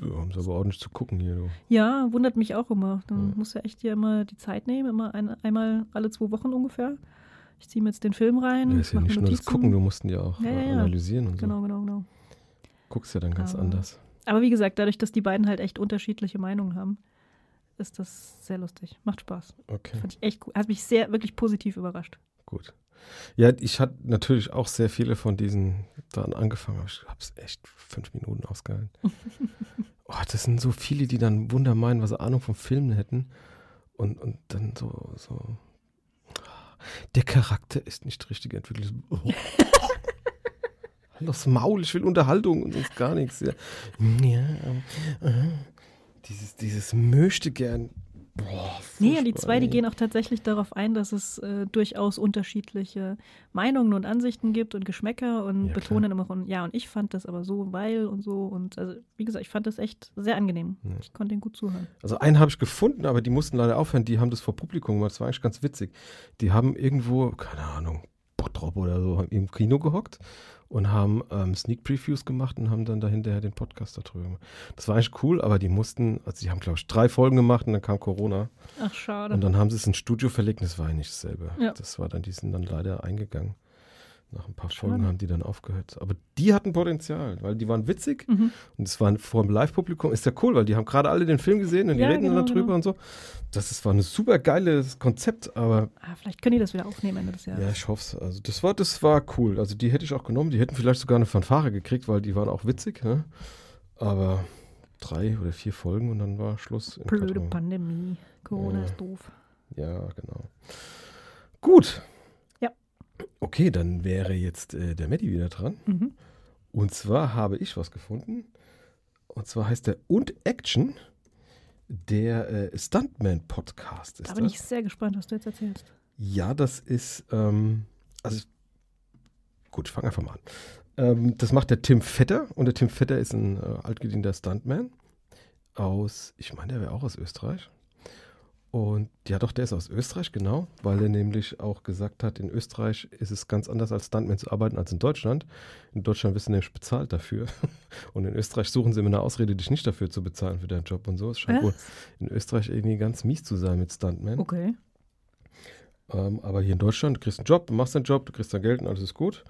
haben es aber ordentlich zu gucken hier. Du. Ja, wundert mich auch immer. Dann ja. muss ja echt hier immer die Zeit nehmen, immer ein, einmal alle zwei Wochen ungefähr. Ich ziehe mir jetzt den Film rein. Ja, ist ja nicht nur das Gucken, du musst ihn ja auch ja, ja, äh, analysieren und genau, so. Genau, genau, genau. Guckst ja dann ganz aber, anders. Aber wie gesagt, dadurch, dass die beiden halt echt unterschiedliche Meinungen haben, ist das sehr lustig. Macht Spaß. Okay. Fand ich echt cool. Hat mich sehr, wirklich positiv überrascht. Gut. Ja, ich hatte natürlich auch sehr viele von diesen dann angefangen, aber ich habe es echt fünf Minuten ausgehalten. *laughs* oh, das sind so viele, die dann Wunder meinen, was Ahnung von Filmen hätten. Und, und dann so, so. Der Charakter ist nicht richtig entwickelt. Oh. das *laughs* Maul, ich will Unterhaltung und sonst gar nichts. Ja. ja äh, dieses, dieses möchte gern Boah, nee, die zwei, die gehen auch tatsächlich darauf ein, dass es äh, durchaus unterschiedliche Meinungen und Ansichten gibt und Geschmäcker und ja, betonen klar. immer und ja, und ich fand das aber so, weil und so. Und also, wie gesagt, ich fand das echt sehr angenehm. Ja. Ich konnte ihnen gut zuhören. Also einen habe ich gefunden, aber die mussten leider aufhören. Die haben das vor Publikum gemacht. Das war eigentlich ganz witzig. Die haben irgendwo, keine Ahnung, Bock oder so, haben im Kino gehockt und haben ähm, Sneak Previews gemacht und haben dann da hinterher den Podcast darüber gemacht. Das war eigentlich cool, aber die mussten, also die haben glaube ich drei Folgen gemacht und dann kam Corona. Ach schade. Und dann haben sie es ins Studio verlegt und es war eigentlich dasselbe. Ja. Das war dann, die sind dann leider eingegangen. Nach ein paar Schade. Folgen haben die dann aufgehört. Aber die hatten Potenzial, weil die waren witzig mhm. und es waren vor dem Live-Publikum. Ist ja cool, weil die haben gerade alle den Film gesehen und ja, die reden genau, dann darüber genau. und so. Das ist, war ein super geiles Konzept, aber. Ah, vielleicht können die das wieder aufnehmen Ende des Jahres. Ja, ich hoffe es. Also, das war, das war cool. Also, die hätte ich auch genommen. Die hätten vielleicht sogar eine Fanfare gekriegt, weil die waren auch witzig. Ne? Aber drei oder vier Folgen und dann war Schluss. Blöde Pandemie. Corona ja. ist doof. Ja, genau. Gut, Okay, dann wäre jetzt äh, der Medi wieder dran. Mhm. Und zwar habe ich was gefunden. Und zwar heißt der Und Action, der äh, Stuntman Podcast. Ist da bin das. ich sehr gespannt, was du jetzt erzählst. Ja, das ist, ähm, also ich, gut, ich fange einfach mal an. Ähm, das macht der Tim Vetter und der Tim Vetter ist ein äh, altgedienter Stuntman aus, ich meine, der wäre auch aus Österreich. Und ja, doch, der ist aus Österreich, genau, weil er nämlich auch gesagt hat, in Österreich ist es ganz anders als Stuntman zu arbeiten als in Deutschland. In Deutschland wirst du nämlich bezahlt dafür. *laughs* Und in Österreich suchen sie immer eine Ausrede, dich nicht dafür zu bezahlen für deinen Job und so. Es scheint äh? wohl in Österreich irgendwie ganz mies zu sein mit Stuntman. Okay. Ähm, aber hier in Deutschland, du kriegst einen Job, du machst deinen Job, du kriegst dein Geld und alles ist gut.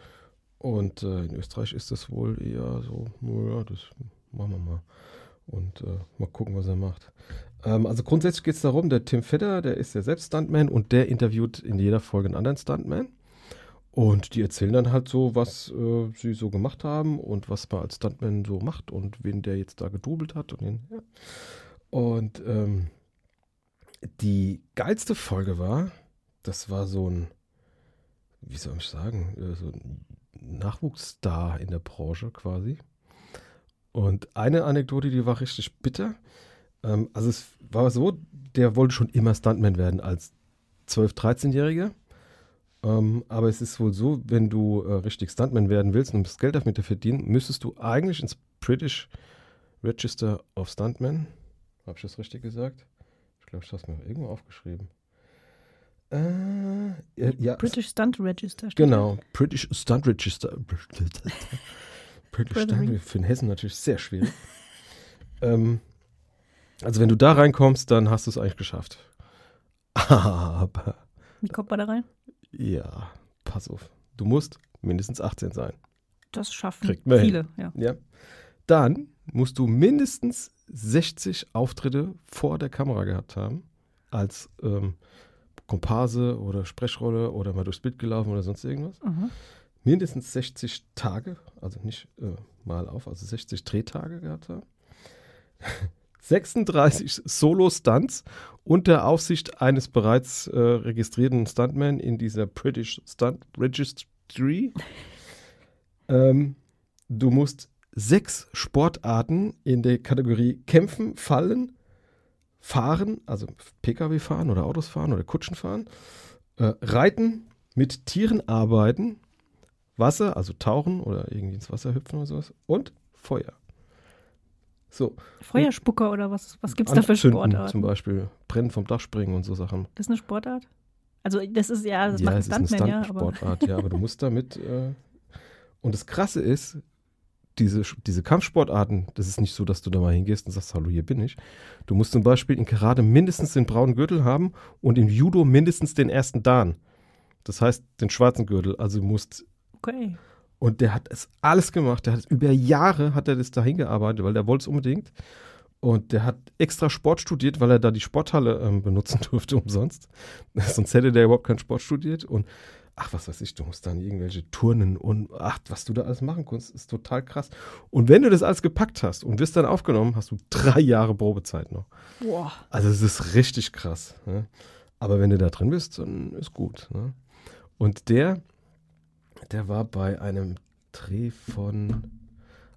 Und äh, in Österreich ist das wohl eher so, naja, das machen wir mal und äh, mal gucken, was er macht. Ähm, also grundsätzlich geht es darum, der Tim Fedder, der ist ja selbst Stuntman und der interviewt in jeder Folge einen anderen Stuntman. Und die erzählen dann halt so, was äh, sie so gemacht haben und was man als Stuntman so macht und wen der jetzt da gedubelt hat. Und, den, ja. und ähm, die geilste Folge war, das war so ein, wie soll ich sagen, äh, so ein Nachwuchsstar in der Branche quasi. Und eine Anekdote, die war richtig bitter. Ähm, also es war so, der wollte schon immer Stuntman werden als 12-, 13-Jähriger. Ähm, aber es ist wohl so, wenn du äh, richtig Stuntman werden willst und das Geld damit verdienen, müsstest du eigentlich ins British Register of Stuntmen. Habe ich das richtig gesagt? Ich glaube, ich habe es mir irgendwo aufgeschrieben. Äh, ja. British Stunt Register. Genau, da. British Stunt Register. British *laughs* Stunt für den Hessen natürlich sehr schwierig. *laughs* ähm, also wenn du da reinkommst, dann hast du es eigentlich geschafft. Aber. Wie kommt man da rein? Ja, pass auf. Du musst mindestens 18 sein. Das schaffen Kriegt man viele, ja. ja. Dann musst du mindestens 60 Auftritte vor der Kamera gehabt haben. Als ähm, Komparse oder Sprechrolle oder mal durchs Bild gelaufen oder sonst irgendwas. Mhm. Mindestens 60 Tage, also nicht äh, mal auf, also 60 Drehtage gehabt haben. 36 Solo-Stunts unter Aufsicht eines bereits äh, registrierten Stuntman in dieser British Stunt Registry. ähm, du musst sechs Sportarten in der Kategorie Kämpfen, Fallen, Fahren, also Pkw fahren oder Autos fahren oder Kutschen fahren, äh, Reiten, mit Tieren arbeiten, Wasser, also tauchen oder irgendwie ins Wasser hüpfen oder sowas und Feuer. So. Feuerspucker oder was? Was gibt es da für Sportarten? Zum Beispiel Brennen vom Dach springen und so Sachen. Das ist eine Sportart? Also das ist ja, das ja, macht Stuntman, ist eine -Sportart, ja. Aber ja, aber du musst damit. *laughs* Äh, und das Krasse ist, diese, diese Kampfsportarten, das ist nicht so, dass du da mal hingehst und sagst, hallo, hier bin ich. Du musst zum Beispiel in Karate mindestens den braunen Gürtel haben und in Judo mindestens den ersten Dan. Das heißt, den schwarzen Gürtel. Also du musst okay. Und der hat es alles gemacht. Der hat über Jahre hat er das dahin gearbeitet, weil der wollte es unbedingt. Und der hat extra Sport studiert, weil er da die Sporthalle ähm, benutzen *laughs* durfte umsonst. *laughs* Sonst hätte der überhaupt keinen Sport studiert. Und ach, was weiß ich, du musst dann irgendwelche Turnen und ach, was du da alles machen kannst, ist total krass. Und wenn du das alles gepackt hast und wirst dann aufgenommen, hast du drei Jahre Probezeit noch. Boah. Also es ist richtig krass. Ne? Aber wenn du da drin bist, dann ist gut. Ne? Und der der war bei einem Dreh von.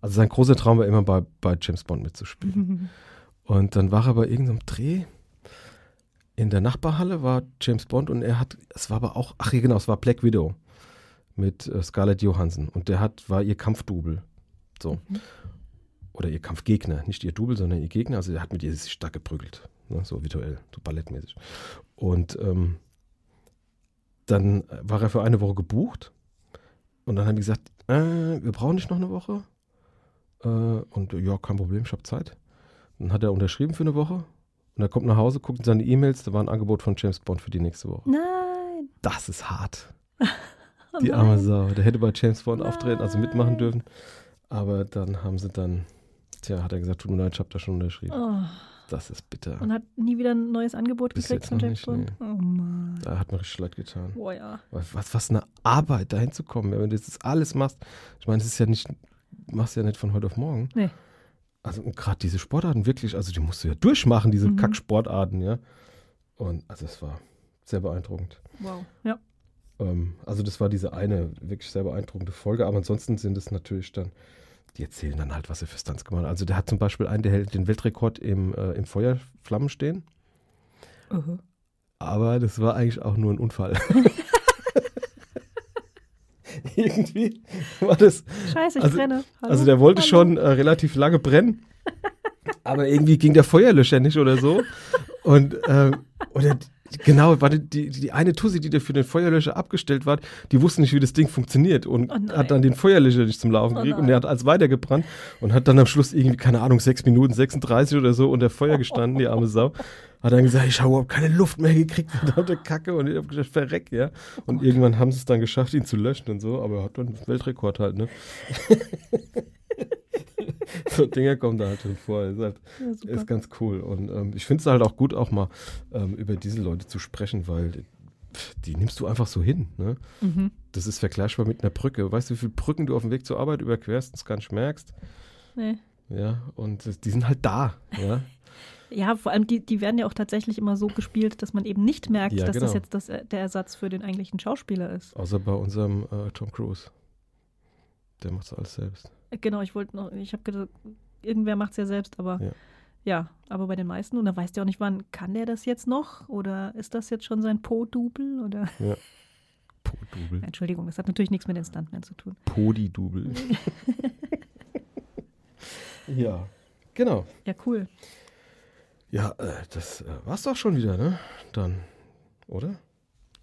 Also sein großer Traum war immer bei, bei James Bond mitzuspielen. *laughs* und dann war er bei irgendeinem Dreh. In der Nachbarhalle war James Bond und er hat, es war aber auch, ach ja genau, es war Black Widow mit äh, Scarlett Johansson und der hat, war ihr Kampfdouble. So. Mhm. Oder ihr Kampfgegner, nicht ihr Double, sondern ihr Gegner. Also der hat mit ihr sich stark geprügelt. Ne? So virtuell, so ballettmäßig. Und ähm, dann war er für eine Woche gebucht und dann haben die gesagt, äh, wir brauchen dich noch eine Woche. Äh, und ja, kein Problem, ich habe Zeit. Dann hat er unterschrieben für eine Woche. Und er kommt nach Hause, guckt in seine E-Mails, da war ein Angebot von James Bond für die nächste Woche. Nein. Das ist hart. *laughs* Oh die arme Sau. Der hätte bei James Bond nein. auftreten, also mitmachen dürfen. Aber dann haben sie dann, tja, hat er gesagt, tut mir leid, ich habe da schon unterschrieben. Oh. Das ist bitter. Und hat nie wieder ein neues Angebot Bis gekriegt von James Bond? Nee. Oh Mann. Da hat man richtig leid getan. Boah, ja. Was, was eine Arbeit, da hinzukommen. Wenn du das alles machst, ich meine, es ist ja nicht, machst ja nicht von heute auf morgen. Nee. Also gerade diese Sportarten wirklich, also die musst du ja durchmachen, diese mhm. kack ja. Und also es war sehr beeindruckend. Wow, ja. Ähm, also das war diese eine wirklich sehr beeindruckende Folge, aber ansonsten sind es natürlich dann die erzählen dann halt, was sie für Stunts gemacht haben. Also der hat zum Beispiel einen, der hält den Weltrekord im, äh, im Feuerflammen stehen. Uh -huh. Aber das war eigentlich auch nur ein Unfall. *laughs* *laughs* Irgendwie war das. Scheiße, ich also, brenne. Hallo? Also der wollte Hallo. schon äh, relativ lange brennen. *laughs* Aber irgendwie ging der Feuerlöscher nicht oder so. Und, ähm, oder Genau, war die, die, die, eine Tussi, die da für den Feuerlöscher abgestellt war, die wusste nicht, wie das Ding funktioniert und oh hat dann den Feuerlöscher nicht zum Laufen oh gekriegt oh und der hat alles weitergebrannt und hat dann am Schluss irgendwie, keine Ahnung, sechs Minuten 36 oder so unter Feuer gestanden, die arme Sau. Hat dann gesagt, ich habe überhaupt keine Luft mehr gekriegt, verdammte *laughs* Kacke und ich habe gesagt, verreck, ja. Und oh irgendwann haben sie es dann geschafft, ihn zu löschen und so, aber er hat dann Weltrekord halt, ne? *laughs* *laughs* so Dinge kommen da halt schon vor. Ist, halt, ja, ist ganz cool. Und ähm, ich finde es halt auch gut, auch mal ähm, über diese Leute zu sprechen, weil die nimmst du einfach so hin. Ne? Mhm. Das ist vergleichbar mit einer Brücke. Weißt du, wie viele Brücken du auf dem Weg zur Arbeit überquerst und es gar nicht merkst? Nee. Ja, und die sind halt da. Ja. *laughs* Ja, vor allem, die, die werden ja auch tatsächlich immer so gespielt, dass man eben nicht merkt, ja, dass genau. das jetzt das, äh, der Ersatz für den eigentlichen Schauspieler ist. Außer bei unserem äh, Tom Cruise. Der macht es alles selbst. Genau, ich wollte noch, ich habe gedacht, irgendwer macht es ja selbst, aber ja. ja. aber bei den meisten, und da weißt du auch nicht, wann kann der das jetzt noch? Oder ist das jetzt schon sein po dubel Ja. *laughs* Po-Double. Entschuldigung, das hat natürlich nichts mit den Stuntmen zu tun. Podi-Double. *laughs* ja, genau. Ja, cool. Ja, äh, das äh, war's doch schon wieder, ne? Dann, oder?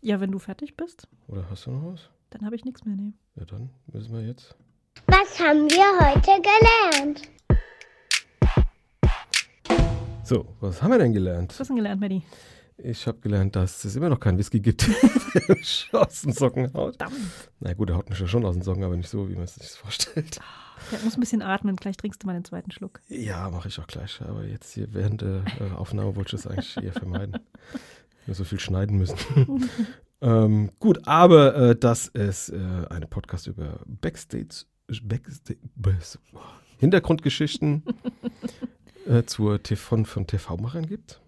Ja, wenn du fertig bist. Oder hast du noch was? Dann habe ich nichts mehr, ne? Ja, dann müssen wir jetzt was haben wir heute gelernt? So, was haben wir denn gelernt? Was hast du denn gelernt, Maddie? Ich habe gelernt, dass es immer noch keinen Whisky gibt, *laughs* der aus den Socken haut. Verdammt. Na gut, der haut mich ja schon aus den Socken, aber nicht so, wie man es sich vorstellt. Der muss ein bisschen atmen, gleich trinkst du mal den zweiten Schluck. Ja, mache ich auch gleich. Aber jetzt hier während der äh, Aufnahme wollte ich das eigentlich eher vermeiden. Nur so viel schneiden müssen. *laughs* ähm, gut, aber äh, dass es äh, einen Podcast über Backstage Hintergrundgeschichten äh, zur TV, von, von TV-Machern gibt.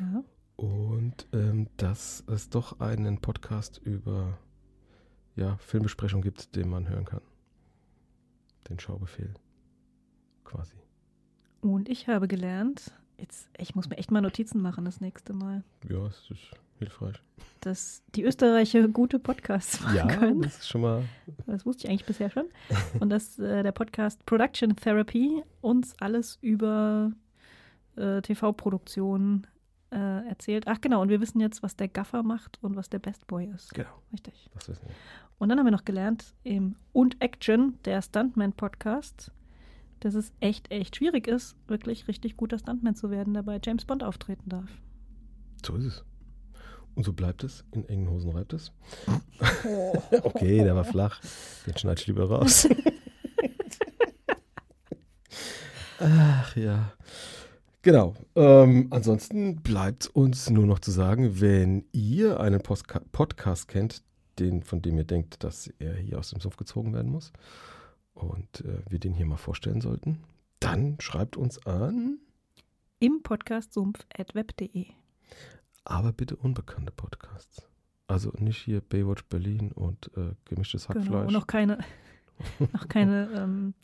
Ja. Und ähm, dass es doch einen Podcast über ja, Filmbesprechung gibt, den man hören kann. Den Schaubefehl quasi. Und ich habe gelernt, jetzt, ich muss mir echt mal Notizen machen das nächste Mal. Ja, es ist hilfreich. Dass die Österreicher gute Podcasts machen ja, können. Das ist schon mal. Das wusste ich eigentlich bisher schon. Und dass äh, der Podcast Production Therapy uns alles über äh, TV-Produktion äh, erzählt. Ach genau, und wir wissen jetzt, was der Gaffer macht und was der Best Boy ist. Genau. Richtig. Das wissen wir. Und dann haben wir noch gelernt im Und Action, der Stuntman-Podcast, dass es echt, echt schwierig ist, wirklich richtig guter Stuntman zu werden, bei James Bond auftreten darf. So ist es. Und so bleibt es. In engen Hosen reibt es. Oh. *laughs* okay, der war flach. Den schneide ich lieber raus. Ach ja. Genau. Ähm, ansonsten bleibt uns nur noch zu sagen, wenn ihr einen Postka Podcast kennt, den, von dem ihr denkt, dass er hier aus dem Sumpf gezogen werden muss und äh, wir den hier mal vorstellen sollten, dann schreibt uns an im Podcast sumpf.web.de aber bitte unbekannte Podcasts. Also nicht hier Baywatch Berlin und äh, gemischtes genau, Hackfleisch. Genau, und noch keine, *laughs* noch keine ähm,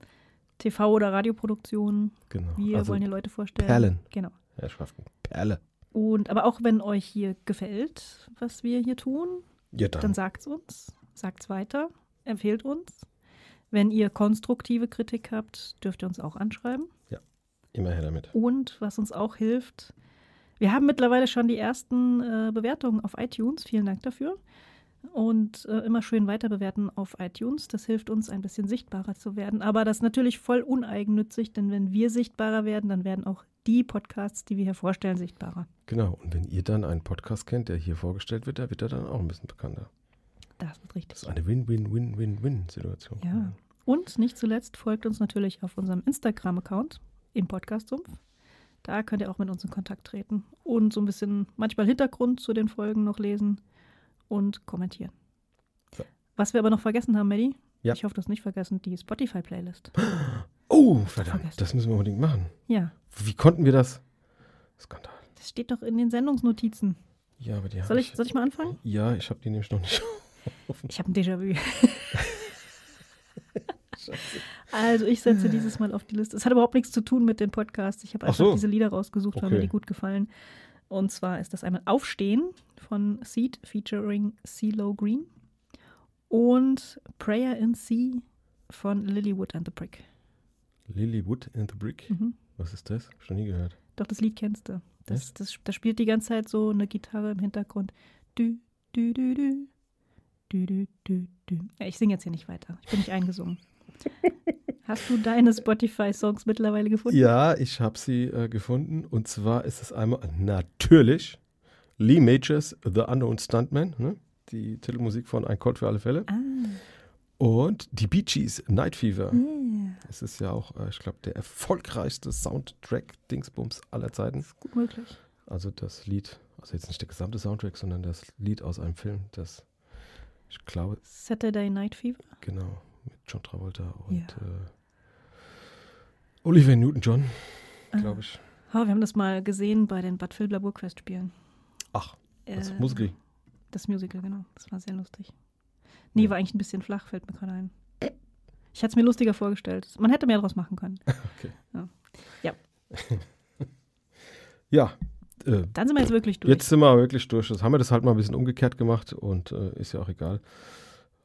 TV- oder Radioproduktionen. Genau. Wir also wollen hier Leute vorstellen. Perlen. Genau. Herrschaften, Perle. Und aber auch wenn euch hier gefällt, was wir hier tun, ja, dann. dann es uns, sagt es weiter, empfehlt uns. Wenn ihr konstruktive Kritik habt, dürft ihr uns auch anschreiben. Ja, immer her damit. Und was uns auch hilft, wir haben mittlerweile schon die ersten äh, Bewertungen auf iTunes. Vielen Dank dafür. Und äh, immer schön weiter bewerten auf iTunes. Das hilft uns, ein bisschen sichtbarer zu werden. Aber das ist natürlich voll uneigennützig, denn wenn wir sichtbarer werden, dann werden auch die Podcasts, die wir hier vorstellen, sichtbarer. Genau. Und wenn ihr dann einen Podcast kennt, der hier vorgestellt wird, da wird er dann auch ein bisschen bekannter. Das ist richtig. Das ist eine Win-Win-Win-Win-Win-Situation. Ja. Und nicht zuletzt folgt uns natürlich auf unserem Instagram-Account im Podcast-Sumpf. Da könnt ihr auch mit uns in Kontakt treten und so ein bisschen manchmal Hintergrund zu den Folgen noch lesen und kommentieren. So. Was wir aber noch vergessen haben, Maddie, ja. ich hoffe, du hast nicht vergessen, die Spotify-Playlist. Oh, verdammt, vergessen. das müssen wir unbedingt machen. Ja. Wie konnten wir das? Skandal. Das steht doch in den Sendungsnotizen. Ja, aber die soll ich, ich, soll ich mal anfangen? Ja, ich habe die nämlich noch nicht. Offen. *laughs* Ich habe ein Déjà-vu. *laughs* Also ich setze hm. dieses Mal auf die Liste. Es hat überhaupt nichts zu tun mit dem Podcast. Ich habe einfach so. diese Lieder rausgesucht, okay. weil mir die gut gefallen. Und zwar ist das einmal Aufstehen von Seed featuring CeeLo Green und Prayer in Sea von Lilywood and the Brick. Lilywood and the Brick? Mhm. Was ist das? Schon nie gehört. Doch, das Lied kennst du. Das, das, das, das spielt die ganze Zeit so eine Gitarre im Hintergrund. Du, du, du, du. Du, du, du, du. Äh, ich singe jetzt hier nicht weiter. Ich bin nicht eingesungen. *laughs* Hast du deine Spotify-Songs mittlerweile gefunden? Ja, ich habe sie äh, gefunden. Und zwar ist es einmal natürlich Lee Majors, The Unknown Stuntman, ne? die Titelmusik von Ein Cold für alle Fälle. Ah. Und die Bee Gees, Night Fever. Yeah. Es ist ja auch, äh, ich glaube, der erfolgreichste Soundtrack-Dingsbums aller Zeiten. Das ist gut möglich. Also das Lied, also jetzt nicht der gesamte Soundtrack, sondern das Lied aus einem Film, das, ich glaube. Saturday Night Fever? Genau mit John Travolta und ja. äh, Oliver Newton-John, ah. glaube ich. Oh, wir haben das mal gesehen bei den Bad Vilbler Burgfest-Spielen. Ach, äh, das äh, Musical. Das Musical, genau. Das war sehr lustig. Nee, ja. war eigentlich ein bisschen flach, fällt mir gerade ein. Ich hatte es mir lustiger vorgestellt. Man hätte mehr draus machen können. *laughs* Okay. Ja. ja. *laughs* ja äh, Dann sind wir jetzt wirklich durch. Jetzt sind wir wirklich durch. Das haben wir das halt mal ein bisschen umgekehrt gemacht und äh, ist ja auch egal.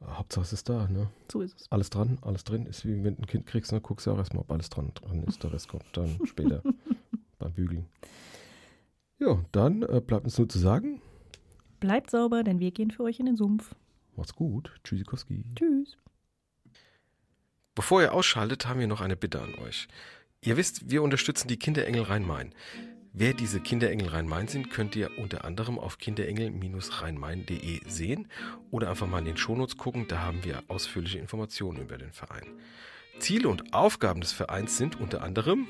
Hauptsache es ist da, ne? So ist es. Alles dran, alles drin. Ist wie wenn du ein Kind kriegst, dann ne? guckst du auch erstmal, ob alles dran dran ist. Der Rest kommt dann *laughs* später beim Bügeln. Ja, dann äh, bleibt uns nur zu sagen. Bleibt sauber, denn wir gehen für euch in den Sumpf. Macht's gut. Tschüssikowski. Tschüss. Bevor ihr ausschaltet, haben wir noch eine Bitte an euch. Ihr wisst, wir unterstützen die Kinderengel Rhein-Main. Wer diese Kinderengel Rhein-Main sind, könnt ihr unter anderem auf kinderengel-rhein-main.de sehen oder einfach mal in den Shownotes gucken, da haben wir ausführliche Informationen über den Verein. Ziele und Aufgaben des Vereins sind unter anderem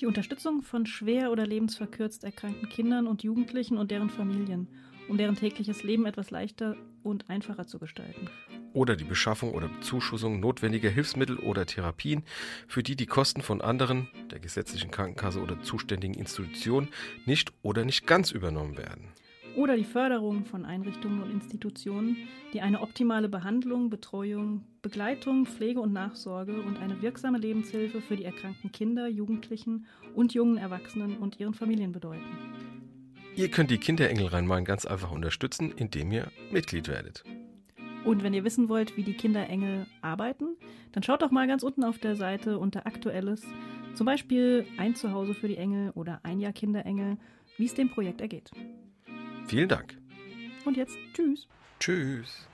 die Unterstützung von schwer oder lebensverkürzt erkrankten Kindern und Jugendlichen und deren Familien – um deren tägliches Leben etwas leichter und einfacher zu gestalten. Oder die Beschaffung oder Zuschussung notwendiger Hilfsmittel oder Therapien, für die die Kosten von anderen, der gesetzlichen Krankenkasse oder zuständigen Institutionen nicht oder nicht ganz übernommen werden. Oder die Förderung von Einrichtungen und Institutionen, die eine optimale Behandlung, Betreuung, Begleitung, Pflege und Nachsorge und eine wirksame Lebenshilfe für die erkrankten Kinder, Jugendlichen und jungen Erwachsenen und ihren Familien bedeuten. Ihr könnt die Kinderengel reinmalen ganz einfach unterstützen, indem ihr Mitglied werdet. Und wenn ihr wissen wollt, wie die Kinderengel arbeiten, dann schaut doch mal ganz unten auf der Seite unter Aktuelles, zum Beispiel ein Zuhause für die Engel oder ein Jahr Kinderengel, wie es dem Projekt ergeht. Vielen Dank. Und jetzt tschüss. Tschüss.